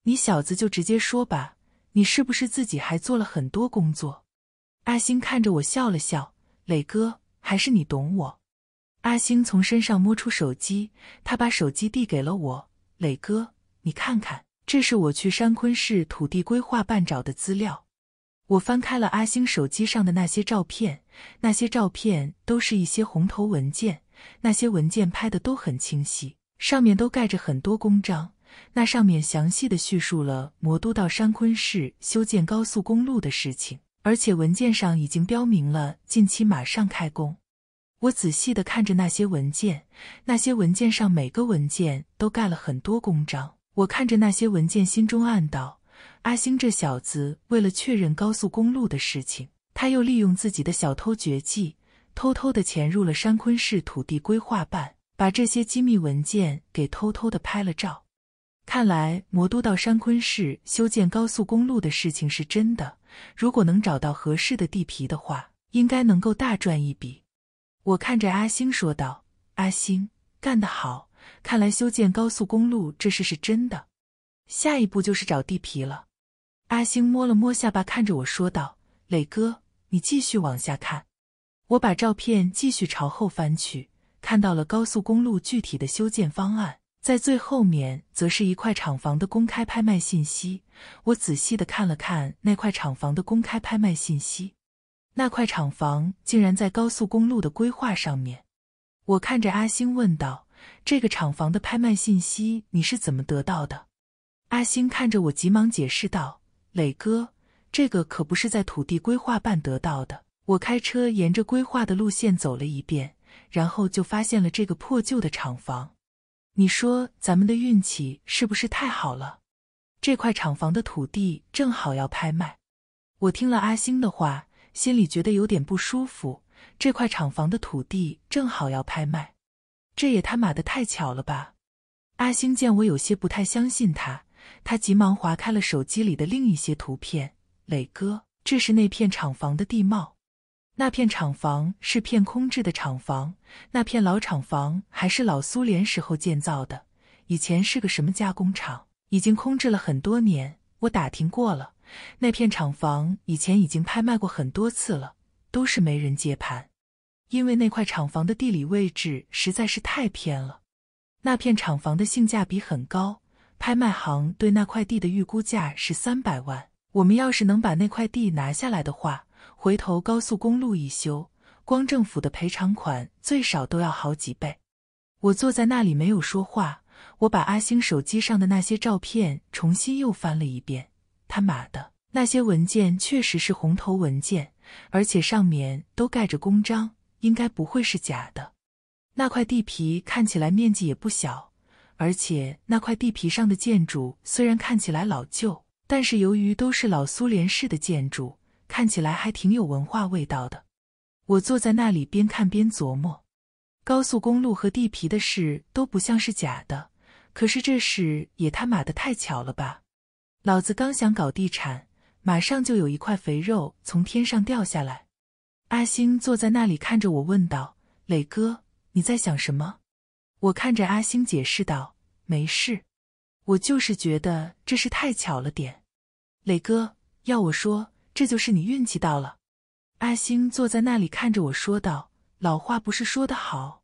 Speaker 1: 你小子就直接说吧，你是不是自己还做了很多工作？”阿星看着我笑了笑。磊哥，还是你懂我。阿星从身上摸出手机，他把手机递给了我。磊哥，你看看，这是我去山昆市土地规划办找的资料。我翻开了阿星手机上的那些照片，那些照片都是一些红头文件，那些文件拍的都很清晰，上面都盖着很多公章，那上面详细的叙述了魔都到山昆市修建高速公路的事情。而且文件上已经标明了近期马上开工。我仔细的看着那些文件，那些文件上每个文件都盖了很多公章。我看着那些文件，心中暗道：阿星这小子为了确认高速公路的事情，他又利用自己的小偷绝技，偷偷的潜入了山坤市土地规划办，把这些机密文件给偷偷的拍了照。看来魔都到山坤市修建高速公路的事情是真的。如果能找到合适的地皮的话，应该能够大赚一笔。我看着阿星说道：“阿星，干得好！看来修建高速公路这事是真的。下一步就是找地皮了。”阿星摸了摸下巴，看着我说道：“磊哥，你继续往下看。”我把照片继续朝后翻去，看到了高速公路具体的修建方案。在最后面，则是一块厂房的公开拍卖信息。我仔细的看了看那块厂房的公开拍卖信息，那块厂房竟然在高速公路的规划上面。我看着阿星问道：“这个厂房的拍卖信息你是怎么得到的？”阿星看着我，急忙解释道：“磊哥，这个可不是在土地规划办得到的。我开车沿着规划的路线走了一遍，然后就发现了这个破旧的厂房。”你说咱们的运气是不是太好了？这块厂房的土地正好要拍卖。我听了阿星的话，心里觉得有点不舒服。这块厂房的土地正好要拍卖，这也他妈的太巧了吧？阿星见我有些不太相信他，他急忙划开了手机里的另一些图片。磊哥，这是那片厂房的地貌。那片厂房是片空置的厂房，那片老厂房还是老苏联时候建造的，以前是个什么加工厂，已经空置了很多年。我打听过了，那片厂房以前已经拍卖过很多次了，都是没人接盘，因为那块厂房的地理位置实在是太偏了。那片厂房的性价比很高，拍卖行对那块地的预估价是三百万。我们要是能把那块地拿下来的话。回头高速公路一修，光政府的赔偿款最少都要好几倍。我坐在那里没有说话，我把阿星手机上的那些照片重新又翻了一遍。他妈的，那些文件确实是红头文件，而且上面都盖着公章，应该不会是假的。那块地皮看起来面积也不小，而且那块地皮上的建筑虽然看起来老旧，但是由于都是老苏联式的建筑。看起来还挺有文化味道的。我坐在那里边看边琢磨，高速公路和地皮的事都不像是假的。可是这事也他妈的太巧了吧！老子刚想搞地产，马上就有一块肥肉从天上掉下来。阿星坐在那里看着我问道：“磊哥，你在想什么？”我看着阿星解释道：“没事，我就是觉得这事太巧了点。”磊哥，要我说。这就是你运气到了，阿星坐在那里看着我说道：“老话不是说得好，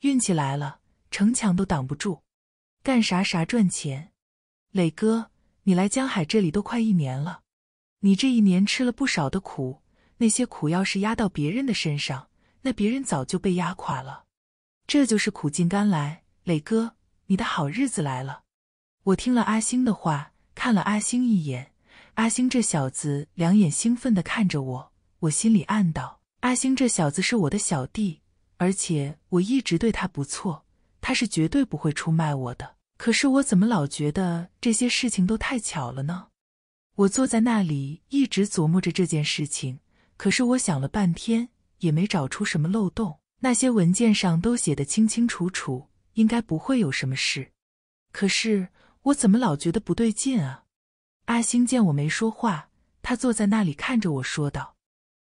Speaker 1: 运气来了，城墙都挡不住，干啥啥赚钱。”磊哥，你来江海这里都快一年了，你这一年吃了不少的苦，那些苦要是压到别人的身上，那别人早就被压垮了。这就是苦尽甘来，磊哥，你的好日子来了。我听了阿星的话，看了阿星一眼。阿星这小子两眼兴奋的看着我，我心里暗道：阿星这小子是我的小弟，而且我一直对他不错，他是绝对不会出卖我的。可是我怎么老觉得这些事情都太巧了呢？我坐在那里一直琢磨着这件事情，可是我想了半天也没找出什么漏洞。那些文件上都写的清清楚楚，应该不会有什么事。可是我怎么老觉得不对劲啊？阿星见我没说话，他坐在那里看着我说道：“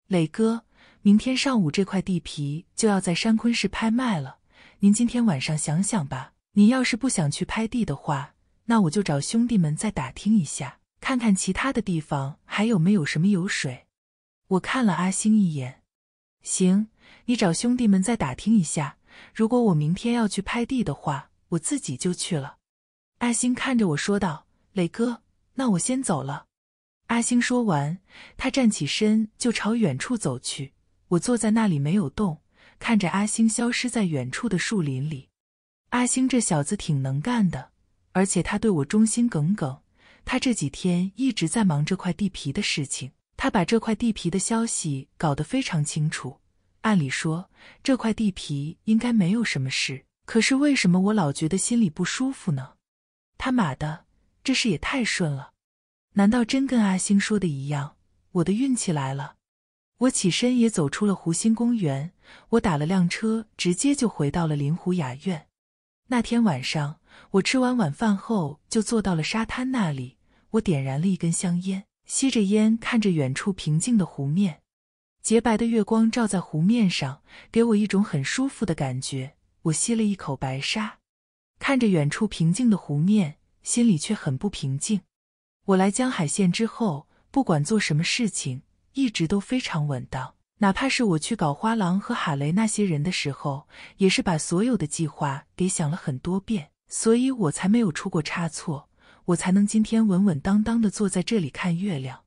Speaker 1: 磊哥，明天上午这块地皮就要在山坤市拍卖了，您今天晚上想想吧。您要是不想去拍地的话，那我就找兄弟们再打听一下，看看其他的地方还有没有什么油水。”我看了阿星一眼：“行，你找兄弟们再打听一下。如果我明天要去拍地的话，我自己就去了。”阿星看着我说道：“磊哥。”那我先走了。”阿星说完，他站起身就朝远处走去。我坐在那里没有动，看着阿星消失在远处的树林里。阿星这小子挺能干的，而且他对我忠心耿耿。他这几天一直在忙这块地皮的事情，他把这块地皮的消息搞得非常清楚。按理说这块地皮应该没有什么事，可是为什么我老觉得心里不舒服呢？他妈的！这事也太顺了，难道真跟阿星说的一样，我的运气来了？我起身也走出了湖心公园，我打了辆车，直接就回到了临湖雅苑。那天晚上，我吃完晚饭后就坐到了沙滩那里，我点燃了一根香烟，吸着烟看着远处平静的湖面，洁白的月光照在湖面上，给我一种很舒服的感觉。我吸了一口白沙，看着远处平静的湖面。心里却很不平静。我来江海县之后，不管做什么事情，一直都非常稳当。哪怕是我去搞花郎和哈雷那些人的时候，也是把所有的计划给想了很多遍，所以我才没有出过差错，我才能今天稳稳当当的坐在这里看月亮。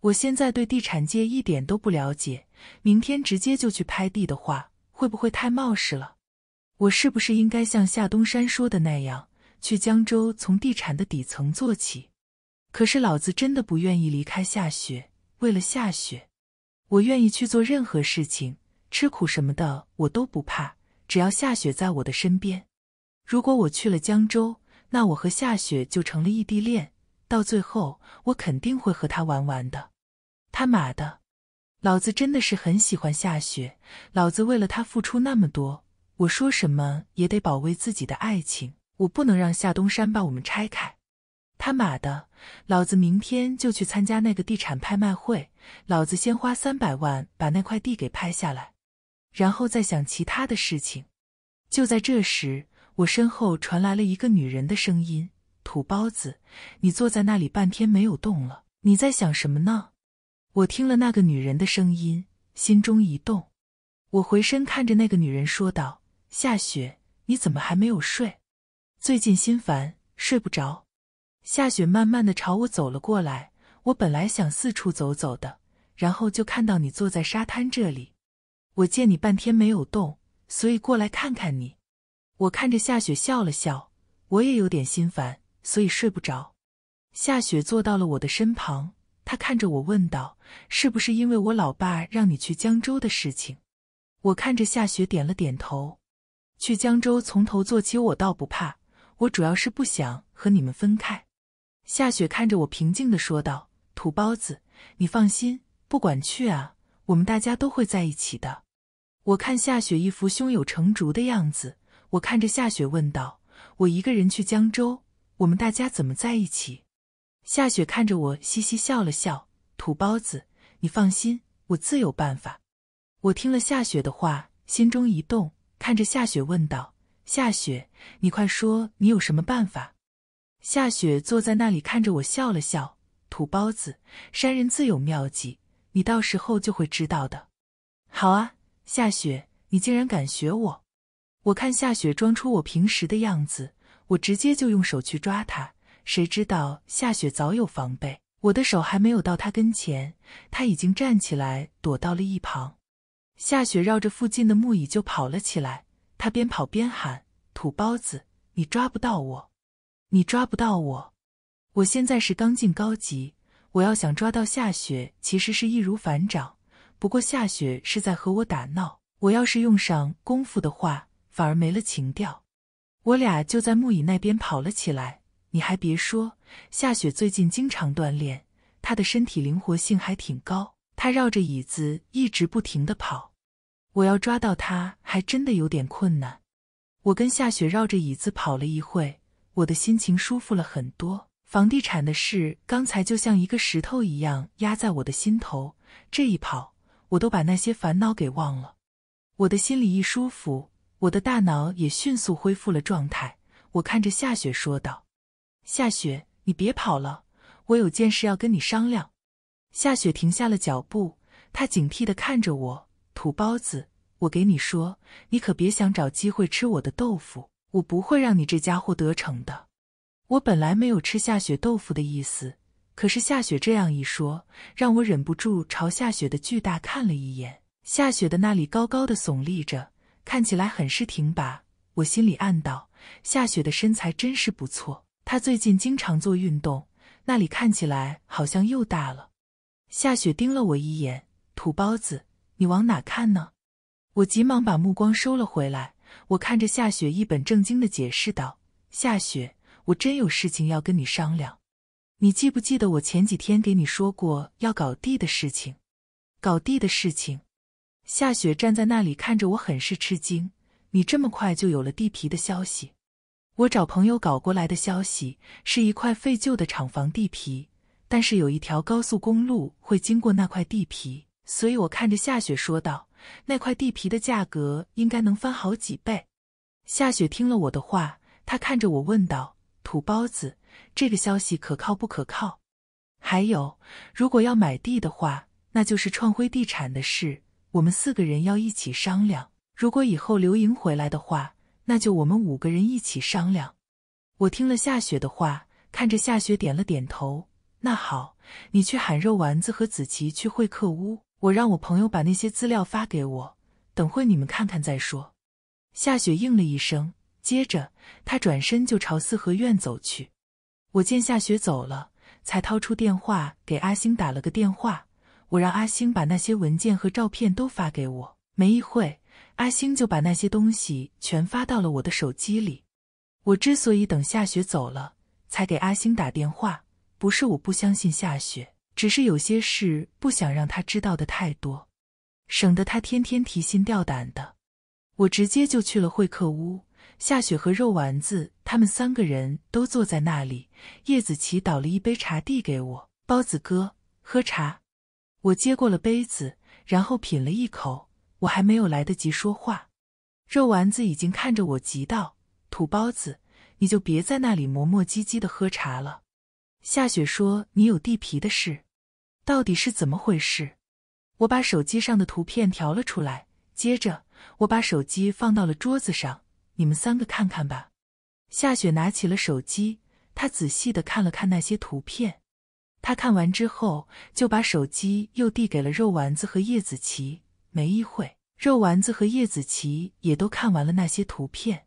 Speaker 1: 我现在对地产界一点都不了解，明天直接就去拍地的话，会不会太冒失了？我是不是应该像夏东山说的那样？去江州，从地产的底层做起。可是老子真的不愿意离开夏雪。为了夏雪，我愿意去做任何事情，吃苦什么的我都不怕。只要夏雪在我的身边。如果我去了江州，那我和夏雪就成了异地恋。到最后，我肯定会和他玩完的。他妈的，老子真的是很喜欢夏雪。老子为了他付出那么多，我说什么也得保卫自己的爱情。我不能让夏东山把我们拆开，他妈的，老子明天就去参加那个地产拍卖会，老子先花三百万把那块地给拍下来，然后再想其他的事情。就在这时，我身后传来了一个女人的声音：“土包子，你坐在那里半天没有动了，你在想什么呢？”我听了那个女人的声音，心中一动，我回身看着那个女人说道：“夏雪，你怎么还没有睡？”最近心烦，睡不着。夏雪慢慢的朝我走了过来。我本来想四处走走的，然后就看到你坐在沙滩这里。我见你半天没有动，所以过来看看你。我看着夏雪笑了笑，我也有点心烦，所以睡不着。夏雪坐到了我的身旁，她看着我问道：“是不是因为我老爸让你去江州的事情？”我看着夏雪点了点头。去江州从头做起，我倒不怕。我主要是不想和你们分开，夏雪看着我平静的说道：“土包子，你放心，不管去啊，我们大家都会在一起的。”我看夏雪一副胸有成竹的样子，我看着夏雪问道：“我一个人去江州，我们大家怎么在一起？”夏雪看着我嘻嘻笑了笑：“土包子，你放心，我自有办法。”我听了夏雪的话，心中一动，看着夏雪问道。夏雪，你快说，你有什么办法？夏雪坐在那里看着我笑了笑：“土包子，山人自有妙计，你到时候就会知道的。”好啊，夏雪，你竟然敢学我！我看夏雪装出我平时的样子，我直接就用手去抓她，谁知道夏雪早有防备，我的手还没有到她跟前，她已经站起来躲到了一旁。夏雪绕着附近的木椅就跑了起来。他边跑边喊：“土包子，你抓不到我，你抓不到我！我现在是刚进高级，我要想抓到夏雪，其实是易如反掌。不过夏雪是在和我打闹，我要是用上功夫的话，反而没了情调。我俩就在木椅那边跑了起来。你还别说，夏雪最近经常锻炼，她的身体灵活性还挺高。她绕着椅子一直不停的跑。”我要抓到他，还真的有点困难。我跟夏雪绕着椅子跑了一会，我的心情舒服了很多。房地产的事刚才就像一个石头一样压在我的心头，这一跑，我都把那些烦恼给忘了。我的心里一舒服，我的大脑也迅速恢复了状态。我看着夏雪说道：“夏雪，你别跑了，我有件事要跟你商量。”夏雪停下了脚步，她警惕的看着我。土包子，我给你说，你可别想找机会吃我的豆腐，我不会让你这家伙得逞的。我本来没有吃下雪豆腐的意思，可是夏雪这样一说，让我忍不住朝夏雪的巨大看了一眼。夏雪的那里高高的耸立着，看起来很是挺拔。我心里暗道：夏雪的身材真是不错。他最近经常做运动，那里看起来好像又大了。夏雪盯了我一眼，土包子。你往哪看呢？我急忙把目光收了回来。我看着夏雪，一本正经的解释道：“夏雪，我真有事情要跟你商量。你记不记得我前几天给你说过要搞地的事情？搞地的事情。”夏雪站在那里看着我，很是吃惊：“你这么快就有了地皮的消息？我找朋友搞过来的消息是一块废旧的厂房地皮，但是有一条高速公路会经过那块地皮。”所以，我看着夏雪说道：“那块地皮的价格应该能翻好几倍。”夏雪听了我的话，她看着我问道：“土包子，这个消息可靠不可靠？还有，如果要买地的话，那就是创辉地产的事，我们四个人要一起商量。如果以后刘莹回来的话，那就我们五个人一起商量。”我听了夏雪的话，看着夏雪点了点头：“那好，你去喊肉丸子和子琪去会客屋。”我让我朋友把那些资料发给我，等会你们看看再说。夏雪应了一声，接着她转身就朝四合院走去。我见夏雪走了，才掏出电话给阿星打了个电话。我让阿星把那些文件和照片都发给我。没一会，阿星就把那些东西全发到了我的手机里。我之所以等夏雪走了才给阿星打电话，不是我不相信夏雪。只是有些事不想让他知道的太多，省得他天天提心吊胆的。我直接就去了会客屋，夏雪和肉丸子他们三个人都坐在那里。叶子琪倒了一杯茶递给我，包子哥喝茶。我接过了杯子，然后品了一口。我还没有来得及说话，肉丸子已经看着我急道：“土包子，你就别在那里磨磨唧唧的喝茶了。”夏雪说：“你有地皮的事。”到底是怎么回事？我把手机上的图片调了出来，接着我把手机放到了桌子上，你们三个看看吧。夏雪拿起了手机，她仔细的看了看那些图片，她看完之后就把手机又递给了肉丸子和叶子琪。没一会，肉丸子和叶子琪也都看完了那些图片。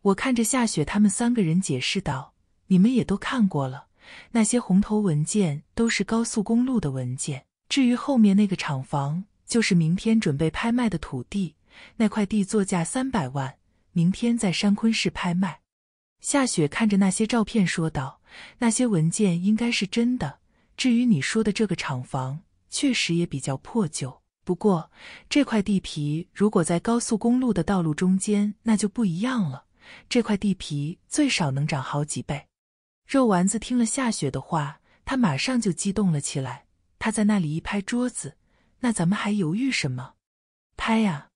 Speaker 1: 我看着夏雪他们三个人，解释道：“你们也都看过了。”那些红头文件都是高速公路的文件。至于后面那个厂房，就是明天准备拍卖的土地。那块地作价三百万，明天在山昆市拍卖。夏雪看着那些照片说道：“那些文件应该是真的。至于你说的这个厂房，确实也比较破旧。不过这块地皮如果在高速公路的道路中间，那就不一样了。这块地皮最少能涨好几倍。”肉丸子听了夏雪的话，他马上就激动了起来。他在那里一拍桌子：“那咱们还犹豫什么？拍呀！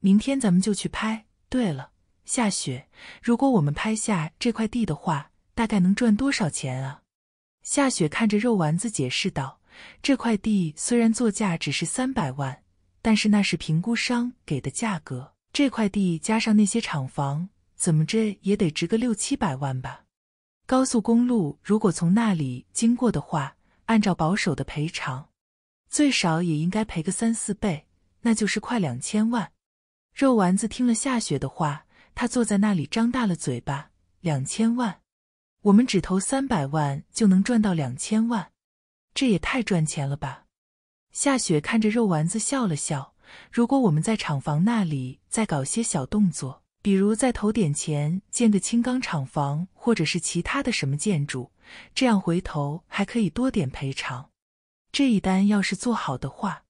Speaker 1: 明天咱们就去拍。”对了，夏雪，如果我们拍下这块地的话，大概能赚多少钱啊？夏雪看着肉丸子解释道：“这块地虽然作价只是三百万，但是那是评估商给的价格。这块地加上那些厂房，怎么着也得值个六七百万吧。”高速公路如果从那里经过的话，按照保守的赔偿，最少也应该赔个三四倍，那就是快两千万。肉丸子听了夏雪的话，他坐在那里张大了嘴巴。两千万，我们只投三百万就能赚到两千万，这也太赚钱了吧！夏雪看着肉丸子笑了笑。如果我们在厂房那里再搞些小动作。比如在投点钱建个轻钢厂房，或者是其他的什么建筑，这样回头还可以多点赔偿。这一单要是做好的话，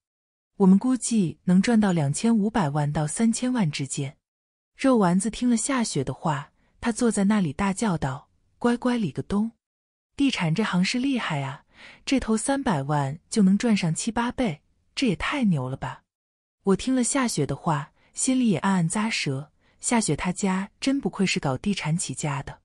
Speaker 1: 我们估计能赚到两千五百万到三千万之间。肉丸子听了夏雪的话，他坐在那里大叫道：“乖乖，李个东，地产这行是厉害啊！这投三百万就能赚上七八倍，这也太牛了吧！”我听了夏雪的话，心里也暗暗咂舌。夏雪，他家真不愧是搞地产起家的，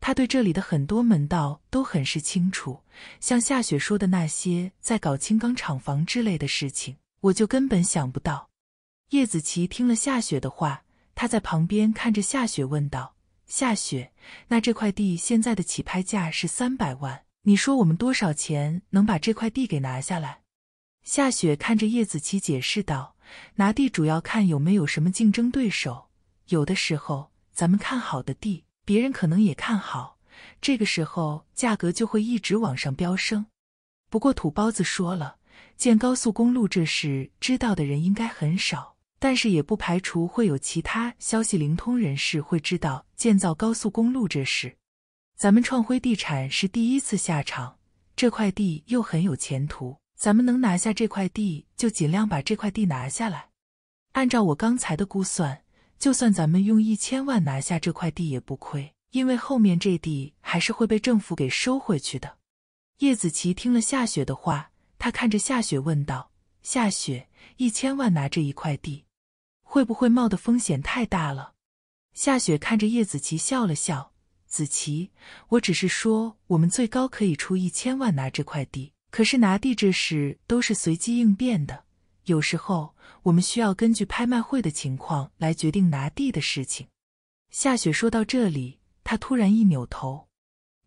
Speaker 1: 他对这里的很多门道都很是清楚。像夏雪说的那些在搞轻钢厂房之类的事情，我就根本想不到。叶子琪听了夏雪的话，他在旁边看着夏雪问道：“夏雪，那这块地现在的起拍价是三百万，你说我们多少钱能把这块地给拿下来？”夏雪看着叶子琪解释道：“拿地主要看有没有什么竞争对手。”有的时候，咱们看好的地，别人可能也看好，这个时候价格就会一直往上飙升。不过土包子说了，建高速公路这事知道的人应该很少，但是也不排除会有其他消息灵通人士会知道建造高速公路这事。咱们创辉地产是第一次下场，这块地又很有前途，咱们能拿下这块地，就尽量把这块地拿下来。按照我刚才的估算。就算咱们用一千万拿下这块地也不亏，因为后面这地还是会被政府给收回去的。叶子琪听了夏雪的话，他看着夏雪问道：“夏雪，一千万拿这一块地，会不会冒的风险太大了？”夏雪看着叶子琪笑了笑：“子琪，我只是说我们最高可以出一千万拿这块地，可是拿地这事都是随机应变的。”有时候，我们需要根据拍卖会的情况来决定拿地的事情。夏雪说到这里，她突然一扭头，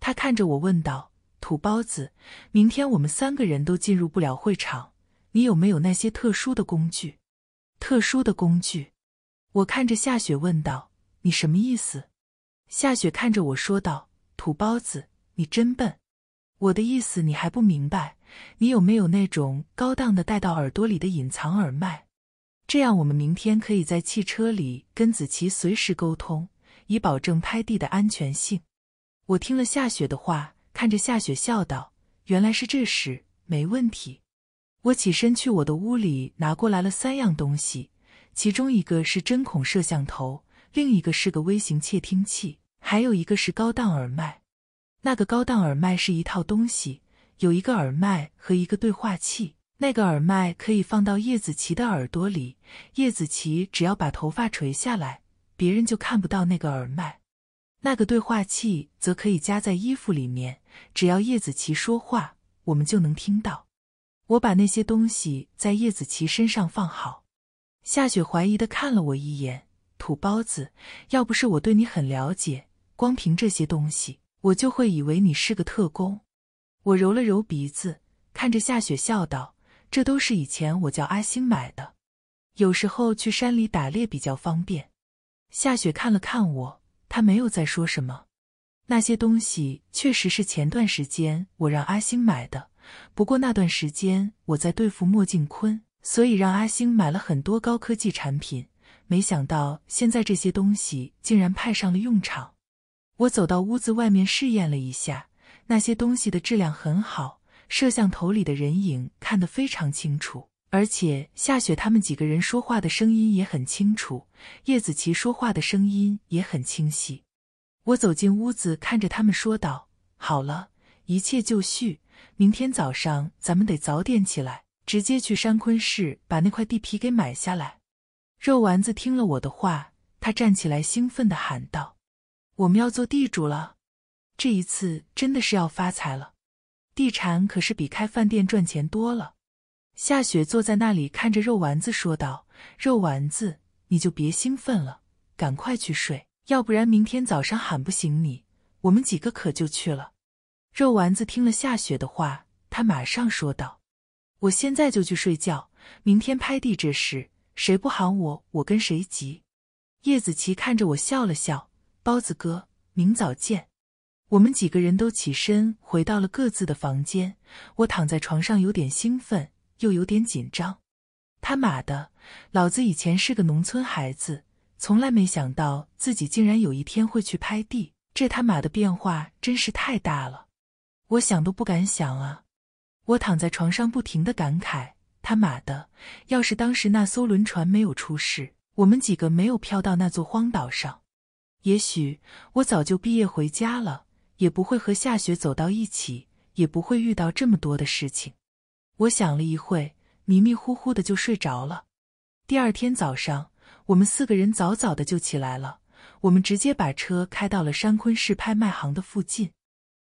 Speaker 1: 她看着我问道：“土包子，明天我们三个人都进入不了会场，你有没有那些特殊的工具？”“特殊的工具？”我看着夏雪问道，“你什么意思？”夏雪看着我说道：“土包子，你真笨，我的意思你还不明白。”你有没有那种高档的戴到耳朵里的隐藏耳麦？这样我们明天可以在汽车里跟子琪随时沟通，以保证拍地的安全性。我听了夏雪的话，看着夏雪笑道：“原来是这事，没问题。”我起身去我的屋里拿过来了三样东西，其中一个是针孔摄像头，另一个是个微型窃听器，还有一个是高档耳麦。那个高档耳麦是一套东西。有一个耳麦和一个对话器，那个耳麦可以放到叶子琪的耳朵里，叶子琪只要把头发垂下来，别人就看不到那个耳麦。那个对话器则可以夹在衣服里面，只要叶子琪说话，我们就能听到。我把那些东西在叶子琪身上放好。夏雪怀疑的看了我一眼：“土包子，要不是我对你很了解，光凭这些东西，我就会以为你是个特工。”我揉了揉鼻子，看着夏雪笑道：“这都是以前我叫阿星买的，有时候去山里打猎比较方便。”夏雪看了看我，她没有再说什么。那些东西确实是前段时间我让阿星买的，不过那段时间我在对付莫靖坤，所以让阿星买了很多高科技产品。没想到现在这些东西竟然派上了用场。我走到屋子外面试验了一下。那些东西的质量很好，摄像头里的人影看得非常清楚，而且夏雪他们几个人说话的声音也很清楚，叶子琪说话的声音也很清晰。我走进屋子，看着他们说道：“好了，一切就绪，明天早上咱们得早点起来，直接去山坤市把那块地皮给买下来。”肉丸子听了我的话，他站起来兴奋地喊道：“我们要做地主了！”这一次真的是要发财了，地产可是比开饭店赚钱多了。夏雪坐在那里看着肉丸子说道：“肉丸子，你就别兴奋了，赶快去睡，要不然明天早上喊不醒你，我们几个可就去了。”肉丸子听了夏雪的话，他马上说道：“我现在就去睡觉，明天拍地这事，谁不喊我，我跟谁急。”叶子琪看着我笑了笑：“包子哥，明早见。”我们几个人都起身回到了各自的房间。我躺在床上，有点兴奋，又有点紧张。他妈的，老子以前是个农村孩子，从来没想到自己竟然有一天会去拍地。这他妈的变化真是太大了，我想都不敢想啊！我躺在床上，不停的感慨：他妈的，要是当时那艘轮船没有出事，我们几个没有飘到那座荒岛上，也许我早就毕业回家了。也不会和夏雪走到一起，也不会遇到这么多的事情。我想了一会，迷迷糊糊的就睡着了。第二天早上，我们四个人早早的就起来了。我们直接把车开到了山坤市拍卖行的附近。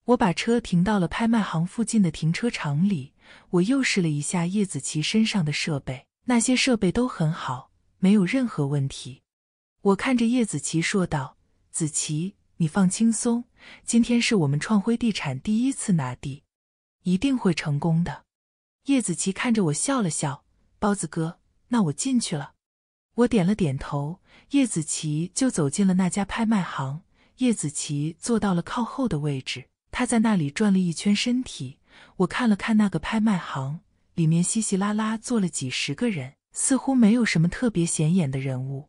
Speaker 1: 我把车停到了拍卖行附近的停车场里。我又试了一下叶子琪身上的设备，那些设备都很好，没有任何问题。我看着叶子琪说道：“子琪，你放轻松。”今天是我们创辉地产第一次拿地，一定会成功的。叶子琪看着我笑了笑，包子哥，那我进去了。我点了点头，叶子琪就走进了那家拍卖行。叶子琪坐到了靠后的位置，他在那里转了一圈身体。我看了看那个拍卖行，里面稀稀拉拉坐了几十个人，似乎没有什么特别显眼的人物。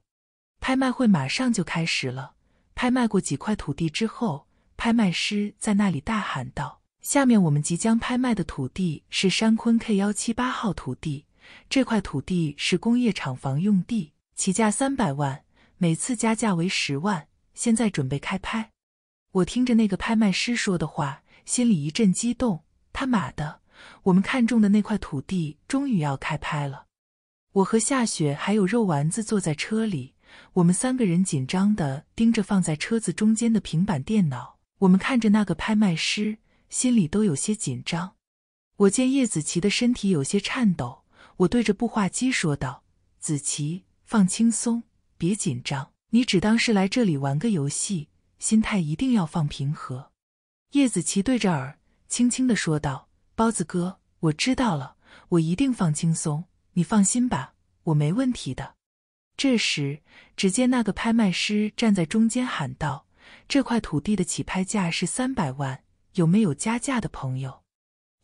Speaker 1: 拍卖会马上就开始了，拍卖过几块土地之后。拍卖师在那里大喊道：“下面我们即将拍卖的土地是山坤 K 幺七八号土地，这块土地是工业厂房用地，起价三百万，每次加价为十万。现在准备开拍。”我听着那个拍卖师说的话，心里一阵激动。他妈的，我们看中的那块土地终于要开拍了！我和夏雪还有肉丸子坐在车里，我们三个人紧张的盯着放在车子中间的平板电脑。我们看着那个拍卖师，心里都有些紧张。我见叶子琪的身体有些颤抖，我对着布画机说道：“子琪，放轻松，别紧张，你只当是来这里玩个游戏，心态一定要放平和。”叶子琪对着耳轻轻的说道：“包子哥，我知道了，我一定放轻松，你放心吧，我没问题的。”这时，只见那个拍卖师站在中间喊道。这块土地的起拍价是三百万，有没有加价的朋友？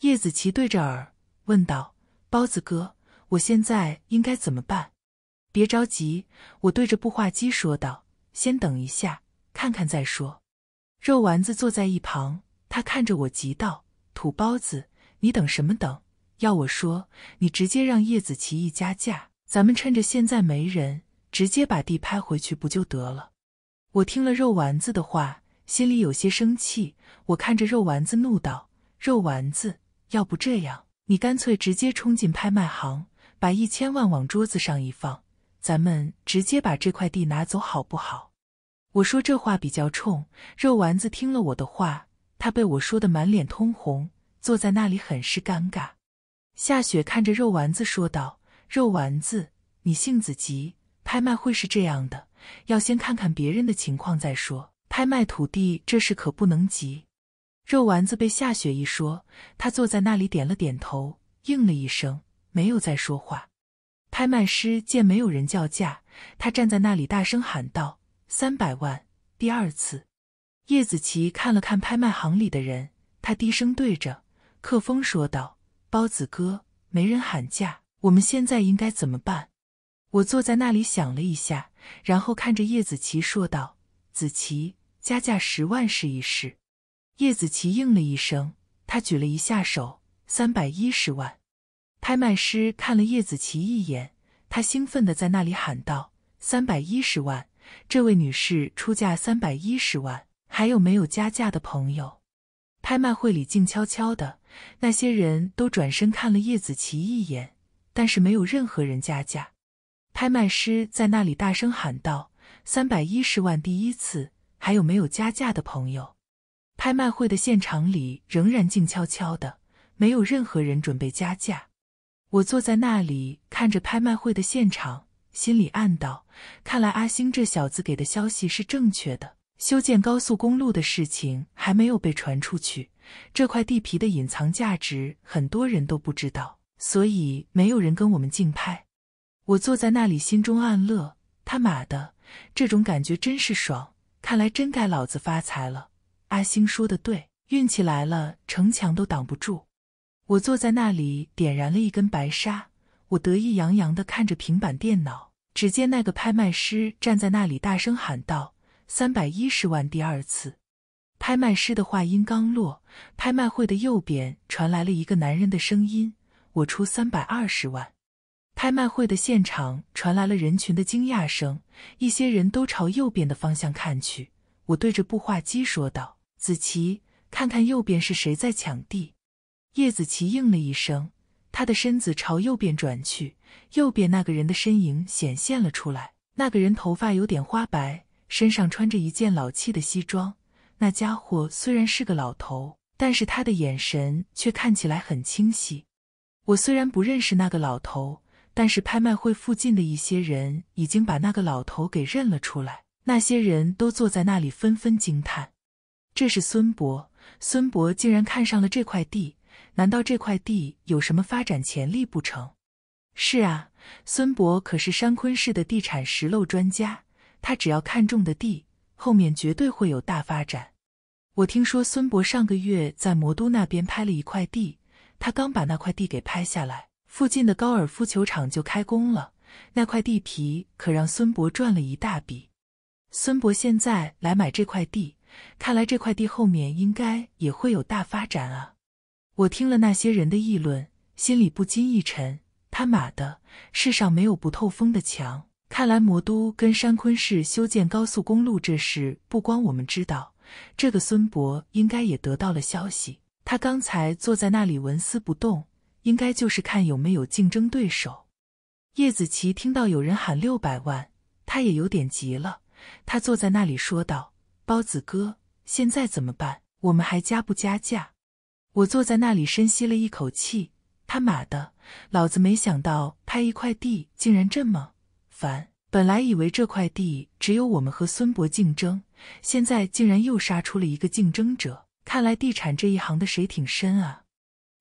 Speaker 1: 叶子琪对着耳问道：“包子哥，我现在应该怎么办？”别着急，我对着步话机说道：“先等一下，看看再说。”肉丸子坐在一旁，他看着我急道：“土包子，你等什么等？要我说，你直接让叶子琪一加价，咱们趁着现在没人，直接把地拍回去不就得了？”我听了肉丸子的话，心里有些生气。我看着肉丸子，怒道：“肉丸子，要不这样，你干脆直接冲进拍卖行，把一千万往桌子上一放，咱们直接把这块地拿走，好不好？”我说这话比较冲。肉丸子听了我的话，他被我说的满脸通红，坐在那里很是尴尬。夏雪看着肉丸子，说道：“肉丸子，你性子急，拍卖会是这样的。”要先看看别人的情况再说。拍卖土地这事可不能急。肉丸子被夏雪一说，他坐在那里点了点头，应了一声，没有再说话。拍卖师见没有人叫价，他站在那里大声喊道：“三百万！第二次！”叶子琪看了看拍卖行里的人，他低声对着克风说道：“包子哥，没人喊价，我们现在应该怎么办？”我坐在那里想了一下，然后看着叶子琪说道：“子琪，加价十万，试一试。”叶子琪应了一声，他举了一下手，三百一十万。拍卖师看了叶子琪一眼，他兴奋地在那里喊道：“三百一十万！这位女士出价三百一十万！还有没有加价的朋友？”拍卖会里静悄悄的，那些人都转身看了叶子琪一眼，但是没有任何人加价。拍卖师在那里大声喊道：“三百一十万，第一次，还有没有加价的朋友？”拍卖会的现场里仍然静悄悄的，没有任何人准备加价。我坐在那里看着拍卖会的现场，心里暗道：“看来阿星这小子给的消息是正确的，修建高速公路的事情还没有被传出去，这块地皮的隐藏价值很多人都不知道，所以没有人跟我们竞拍。”我坐在那里，心中暗乐。他妈的，这种感觉真是爽！看来真该老子发财了。阿星说的对，运气来了，城墙都挡不住。我坐在那里，点燃了一根白沙。我得意洋洋地看着平板电脑。只见那个拍卖师站在那里，大声喊道：“三百一十万，第二次！”拍卖师的话音刚落，拍卖会的右边传来了一个男人的声音：“我出三百二十万。”拍卖会的现场传来了人群的惊讶声，一些人都朝右边的方向看去。我对着布画机说道：“子琪，看看右边是谁在抢地。”叶子琪应了一声，他的身子朝右边转去。右边那个人的身影显现了出来。那个人头发有点花白，身上穿着一件老气的西装。那家伙虽然是个老头，但是他的眼神却看起来很清晰。我虽然不认识那个老头。但是拍卖会附近的一些人已经把那个老头给认了出来，那些人都坐在那里，纷纷惊叹：“这是孙博，孙博竟然看上了这块地，难道这块地有什么发展潜力不成？”“是啊，孙博可是山坤市的地产石漏专家，他只要看中的地，后面绝对会有大发展。”“我听说孙博上个月在魔都那边拍了一块地，他刚把那块地给拍下来。”附近的高尔夫球场就开工了，那块地皮可让孙博赚了一大笔。孙博现在来买这块地，看来这块地后面应该也会有大发展啊！我听了那些人的议论，心里不禁一沉。他妈的，世上没有不透风的墙。看来魔都跟山坤市修建高速公路这事，不光我们知道，这个孙博应该也得到了消息。他刚才坐在那里纹丝不动。应该就是看有没有竞争对手。叶子琪听到有人喊六百万，他也有点急了。他坐在那里说道：“包子哥，现在怎么办？我们还加不加价？”我坐在那里深吸了一口气：“他妈的，老子没想到拍一块地竟然这么烦。本来以为这块地只有我们和孙博竞争，现在竟然又杀出了一个竞争者。看来地产这一行的水挺深啊。”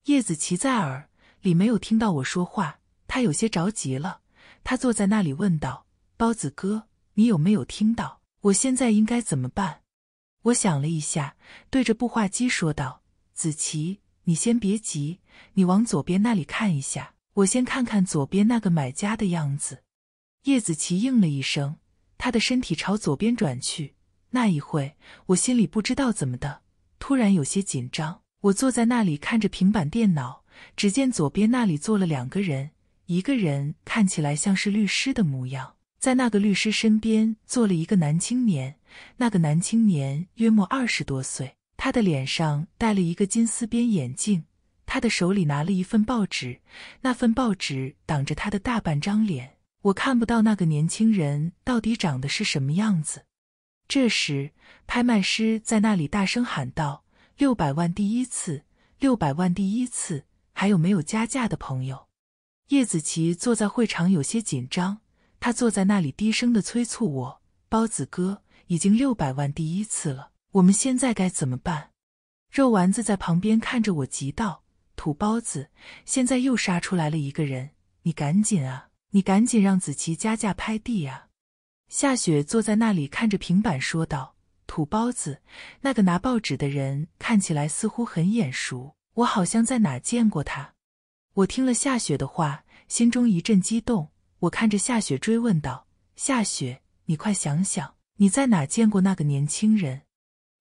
Speaker 1: 叶子琪在耳。李没有听到我说话，他有些着急了。他坐在那里问道：“包子哥，你有没有听到？我现在应该怎么办？”我想了一下，对着步话机说道：“子琪，你先别急，你往左边那里看一下。我先看看左边那个买家的样子。”叶子琪应了一声，他的身体朝左边转去。那一会，我心里不知道怎么的，突然有些紧张。我坐在那里看着平板电脑。只见左边那里坐了两个人，一个人看起来像是律师的模样，在那个律师身边坐了一个男青年。那个男青年约莫二十多岁，他的脸上戴了一个金丝边眼镜，他的手里拿了一份报纸，那份报纸挡着他的大半张脸，我看不到那个年轻人到底长得是什么样子。这时，拍卖师在那里大声喊道：“六百万，第一次！六百万，第一次！”还有没有加价的朋友？叶子琪坐在会场，有些紧张。他坐在那里，低声的催促我：“包子哥，已经六百万第一次了，我们现在该怎么办？”肉丸子在旁边看着我，急道：“土包子，现在又杀出来了一个人，你赶紧啊，你赶紧让子琪加价拍地啊！”夏雪坐在那里看着平板，说道：“土包子，那个拿报纸的人看起来似乎很眼熟。”我好像在哪见过他。我听了夏雪的话，心中一阵激动。我看着夏雪追问道：“夏雪，你快想想，你在哪见过那个年轻人？”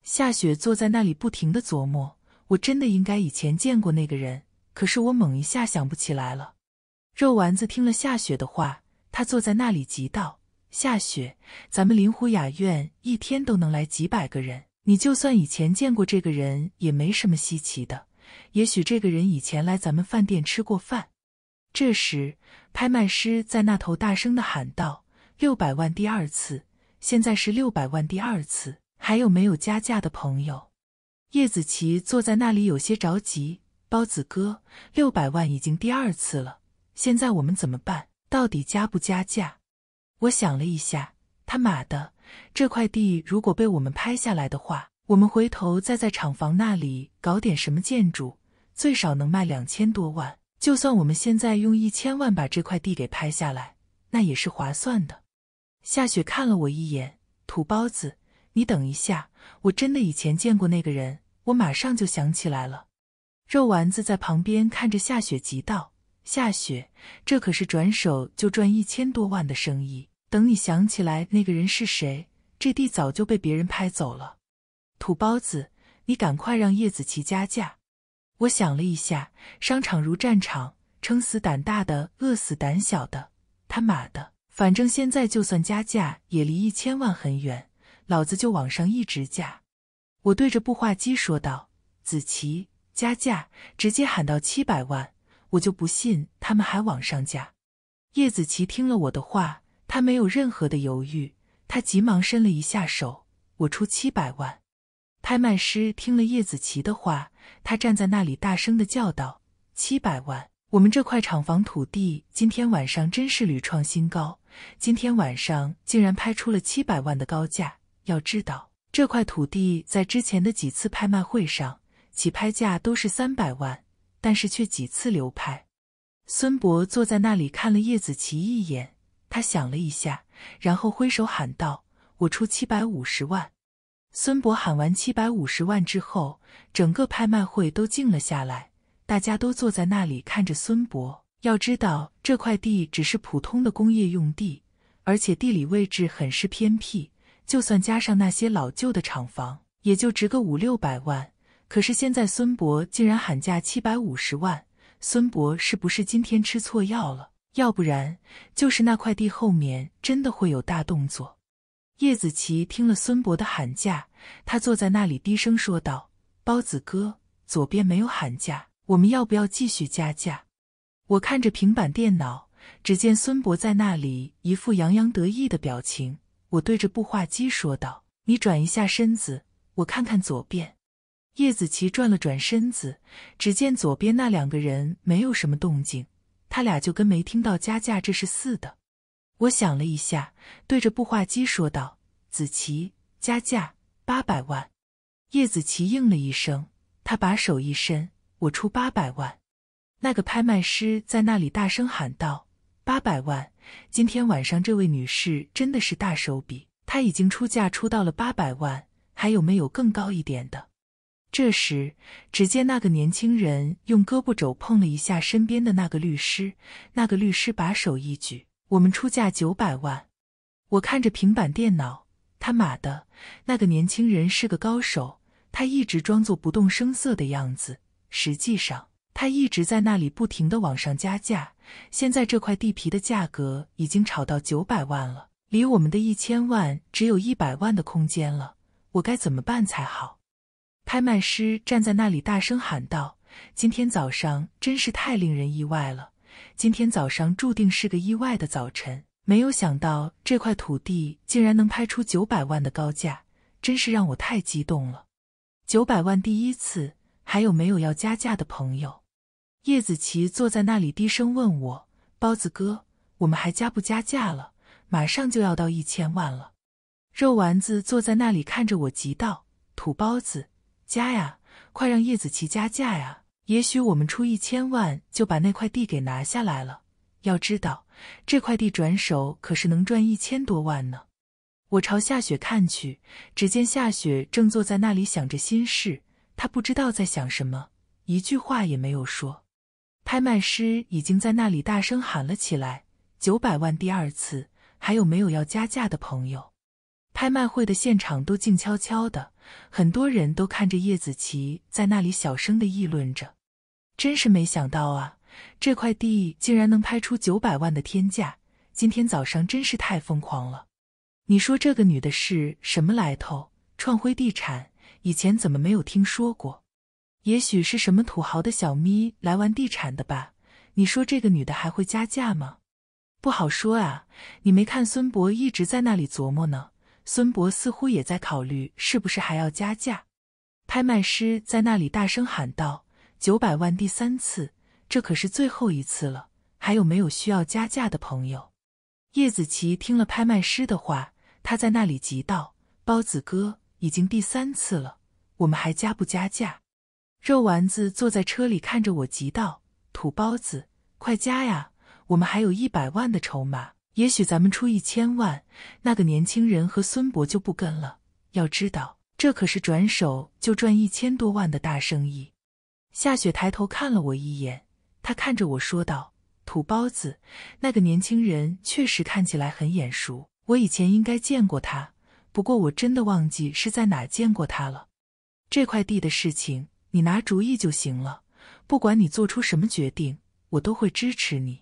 Speaker 1: 夏雪坐在那里不停的琢磨。我真的应该以前见过那个人，可是我猛一下想不起来了。肉丸子听了夏雪的话，他坐在那里急道：“夏雪，咱们林湖雅苑一天都能来几百个人，你就算以前见过这个人，也没什么稀奇的。”也许这个人以前来咱们饭店吃过饭。这时，拍卖师在那头大声的喊道：“六百万第二次！现在是六百万第二次，还有没有加价的朋友？”叶子琪坐在那里有些着急：“包子哥，六百万已经第二次了，现在我们怎么办？到底加不加价？”我想了一下：“他妈的，这块地如果被我们拍下来的话，我们回头再在厂房那里搞点什么建筑。”最少能卖两千多万，就算我们现在用一千万把这块地给拍下来，那也是划算的。夏雪看了我一眼：“土包子，你等一下，我真的以前见过那个人，我马上就想起来了。”肉丸子在旁边看着夏雪，急道：“夏雪，这可是转手就赚一千多万的生意，等你想起来那个人是谁，这地早就被别人拍走了。”土包子，你赶快让叶子琪加价。我想了一下，商场如战场，撑死胆大的，饿死胆小的。他妈的，反正现在就算加价也离一千万很远，老子就往上一直加。我对着布画机说道：“子琪，加价，直接喊到七百万，我就不信他们还往上加。”叶子琪听了我的话，他没有任何的犹豫，他急忙伸了一下手，我出七百万。拍卖师听了叶子琪的话。他站在那里，大声的叫道：“七百万！我们这块厂房土地今天晚上真是屡创新高，今天晚上竟然拍出了七百万的高价。要知道，这块土地在之前的几次拍卖会上，起拍价都是三百万，但是却几次流拍。”孙博坐在那里看了叶子琪一眼，他想了一下，然后挥手喊道：“我出七百五十万。”孙博喊完七百五十万之后，整个拍卖会都静了下来，大家都坐在那里看着孙博。要知道，这块地只是普通的工业用地，而且地理位置很是偏僻，就算加上那些老旧的厂房，也就值个五六百万。可是现在孙博竟然喊价七百五十万，孙博是不是今天吃错药了？要不然，就是那块地后面真的会有大动作。叶子琪听了孙博的喊价，他坐在那里低声说道：“包子哥，左边没有喊价，我们要不要继续加价？”我看着平板电脑，只见孙博在那里一副洋洋得意的表情。我对着步话机说道：“你转一下身子，我看看左边。”叶子琪转了转身子，只见左边那两个人没有什么动静，他俩就跟没听到加价这是似的。我想了一下，对着布画机说道：“子琪，加价八百万。”叶子琪应了一声，他把手一伸：“我出八百万。”那个拍卖师在那里大声喊道：“八百万！今天晚上这位女士真的是大手笔，她已经出价出到了八百万，还有没有更高一点的？”这时，只见那个年轻人用胳膊肘碰了一下身边的那个律师，那个律师把手一举。我们出价九百万，我看着平板电脑，他妈的，那个年轻人是个高手，他一直装作不动声色的样子，实际上他一直在那里不停的往上加价，现在这块地皮的价格已经炒到九百万了，离我们的一千万只有一百万的空间了，我该怎么办才好？拍卖师站在那里大声喊道：“今天早上真是太令人意外了。”今天早上注定是个意外的早晨，没有想到这块土地竟然能拍出九百万的高价，真是让我太激动了。九百万，第一次，还有没有要加价的朋友？叶子琪坐在那里低声问我：“包子哥，我们还加不加价了？马上就要到一千万了。”肉丸子坐在那里看着我急道：“土包子，加呀，快让叶子琪加价呀！”也许我们出一千万就把那块地给拿下来了。要知道，这块地转手可是能赚一千多万呢。我朝夏雪看去，只见夏雪正坐在那里想着心事，她不知道在想什么，一句话也没有说。拍卖师已经在那里大声喊了起来：“九百万，第二次，还有没有要加价的朋友？”拍卖会的现场都静悄悄的，很多人都看着叶子琪在那里小声的议论着。真是没想到啊，这块地竟然能拍出九百万的天价！今天早上真是太疯狂了。你说这个女的是什么来头？创辉地产以前怎么没有听说过？也许是什么土豪的小咪来玩地产的吧？你说这个女的还会加价吗？不好说啊，你没看孙博一直在那里琢磨呢。孙博似乎也在考虑是不是还要加价。拍卖师在那里大声喊道：“九百万，第三次，这可是最后一次了。还有没有需要加价的朋友？”叶子琪听了拍卖师的话，他在那里急道：“包子哥，已经第三次了，我们还加不加价？”肉丸子坐在车里看着我，急道：“土包子，快加呀，我们还有一百万的筹码。”也许咱们出一千万，那个年轻人和孙博就不跟了。要知道，这可是转手就赚一千多万的大生意。夏雪抬头看了我一眼，她看着我说道：“土包子，那个年轻人确实看起来很眼熟，我以前应该见过他，不过我真的忘记是在哪见过他了。这块地的事情，你拿主意就行了。不管你做出什么决定，我都会支持你。”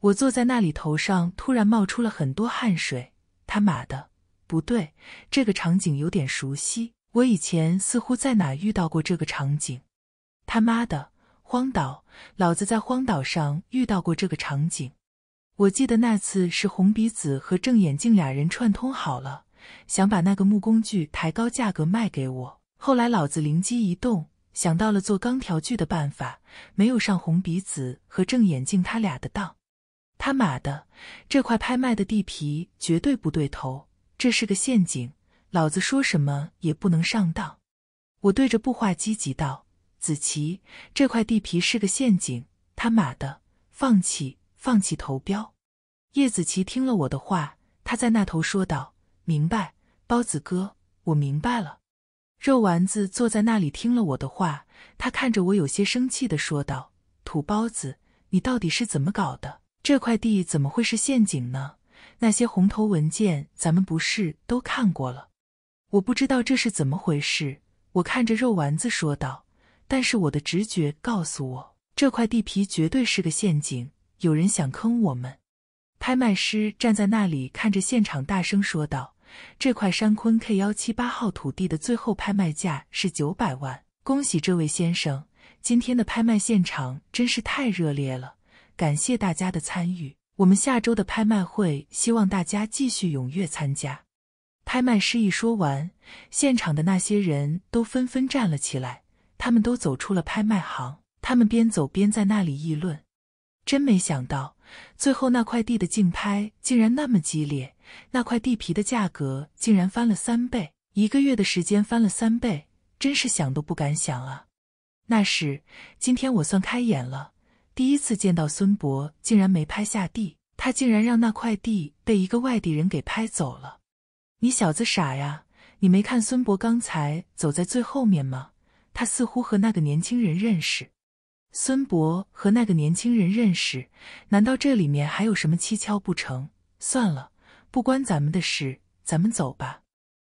Speaker 1: 我坐在那里，头上突然冒出了很多汗水。他妈的，不对，这个场景有点熟悉。我以前似乎在哪遇到过这个场景。他妈的，荒岛，老子在荒岛上遇到过这个场景。我记得那次是红鼻子和正眼镜俩人串通好了，想把那个木工具抬高价格卖给我。后来老子灵机一动，想到了做钢条锯的办法，没有上红鼻子和正眼镜他俩的当。他妈的，这块拍卖的地皮绝对不对头，这是个陷阱，老子说什么也不能上当。我对着布画积极道：“子琪，这块地皮是个陷阱。”他妈的，放弃，放弃投标。叶子琪听了我的话，他在那头说道：“明白，包子哥，我明白了。”肉丸子坐在那里听了我的话，他看着我有些生气的说道：“土包子，你到底是怎么搞的？”这块地怎么会是陷阱呢？那些红头文件咱们不是都看过了？我不知道这是怎么回事。我看着肉丸子说道。但是我的直觉告诉我，这块地皮绝对是个陷阱，有人想坑我们。拍卖师站在那里看着现场，大声说道：“这块山坤 K 幺七八号土地的最后拍卖价是九百万，恭喜这位先生！今天的拍卖现场真是太热烈了。”感谢大家的参与，我们下周的拍卖会，希望大家继续踊跃参加。拍卖师一说完，现场的那些人都纷纷站了起来，他们都走出了拍卖行。他们边走边在那里议论：“真没想到，最后那块地的竞拍竟然那么激烈，那块地皮的价格竟然翻了三倍，一个月的时间翻了三倍，真是想都不敢想啊！”那是，今天我算开眼了。第一次见到孙博，竟然没拍下地，他竟然让那块地被一个外地人给拍走了。你小子傻呀？你没看孙博刚才走在最后面吗？他似乎和那个年轻人认识。孙博和那个年轻人认识，难道这里面还有什么蹊跷不成？算了，不关咱们的事，咱们走吧。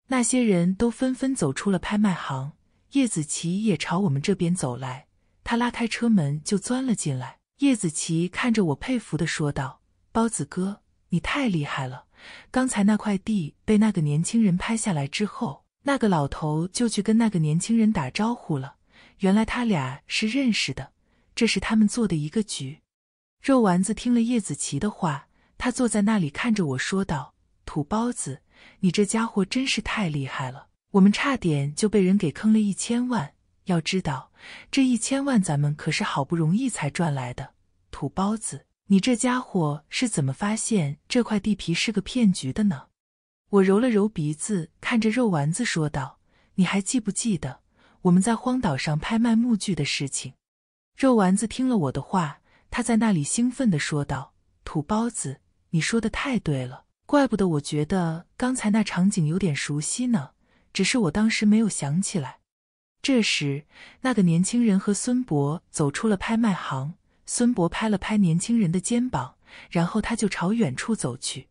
Speaker 1: 那些人都纷纷走出了拍卖行，叶子琪也朝我们这边走来。他拉开车门就钻了进来。叶子琪看着我佩服的说道：“包子哥，你太厉害了！刚才那块地被那个年轻人拍下来之后，那个老头就去跟那个年轻人打招呼了。原来他俩是认识的，这是他们做的一个局。”肉丸子听了叶子琪的话，他坐在那里看着我说道：“土包子，你这家伙真是太厉害了！我们差点就被人给坑了一千万。”要知道，这一千万咱们可是好不容易才赚来的。土包子，你这家伙是怎么发现这块地皮是个骗局的呢？我揉了揉鼻子，看着肉丸子说道：“你还记不记得我们在荒岛上拍卖木具的事情？”肉丸子听了我的话，他在那里兴奋的说道：“土包子，你说的太对了，怪不得我觉得刚才那场景有点熟悉呢，只是我当时没有想起来。”这时，那个年轻人和孙博走出了拍卖行。孙博拍了拍年轻人的肩膀，然后他就朝远处走去。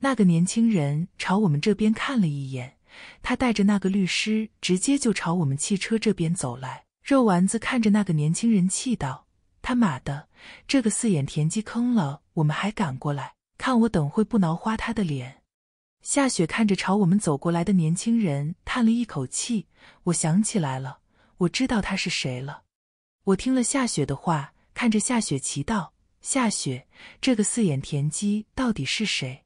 Speaker 1: 那个年轻人朝我们这边看了一眼，他带着那个律师直接就朝我们汽车这边走来。肉丸子看着那个年轻人，气道：“他妈的，这个四眼田鸡坑了我们，还赶过来，看我等会不挠花他的脸！”夏雪看着朝我们走过来的年轻人，叹了一口气。我想起来了，我知道他是谁了。我听了夏雪的话，看着夏雪祈祷：“夏雪，这个四眼田鸡到底是谁？”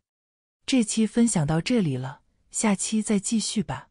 Speaker 1: 这期分享到这里了，下期再继续吧。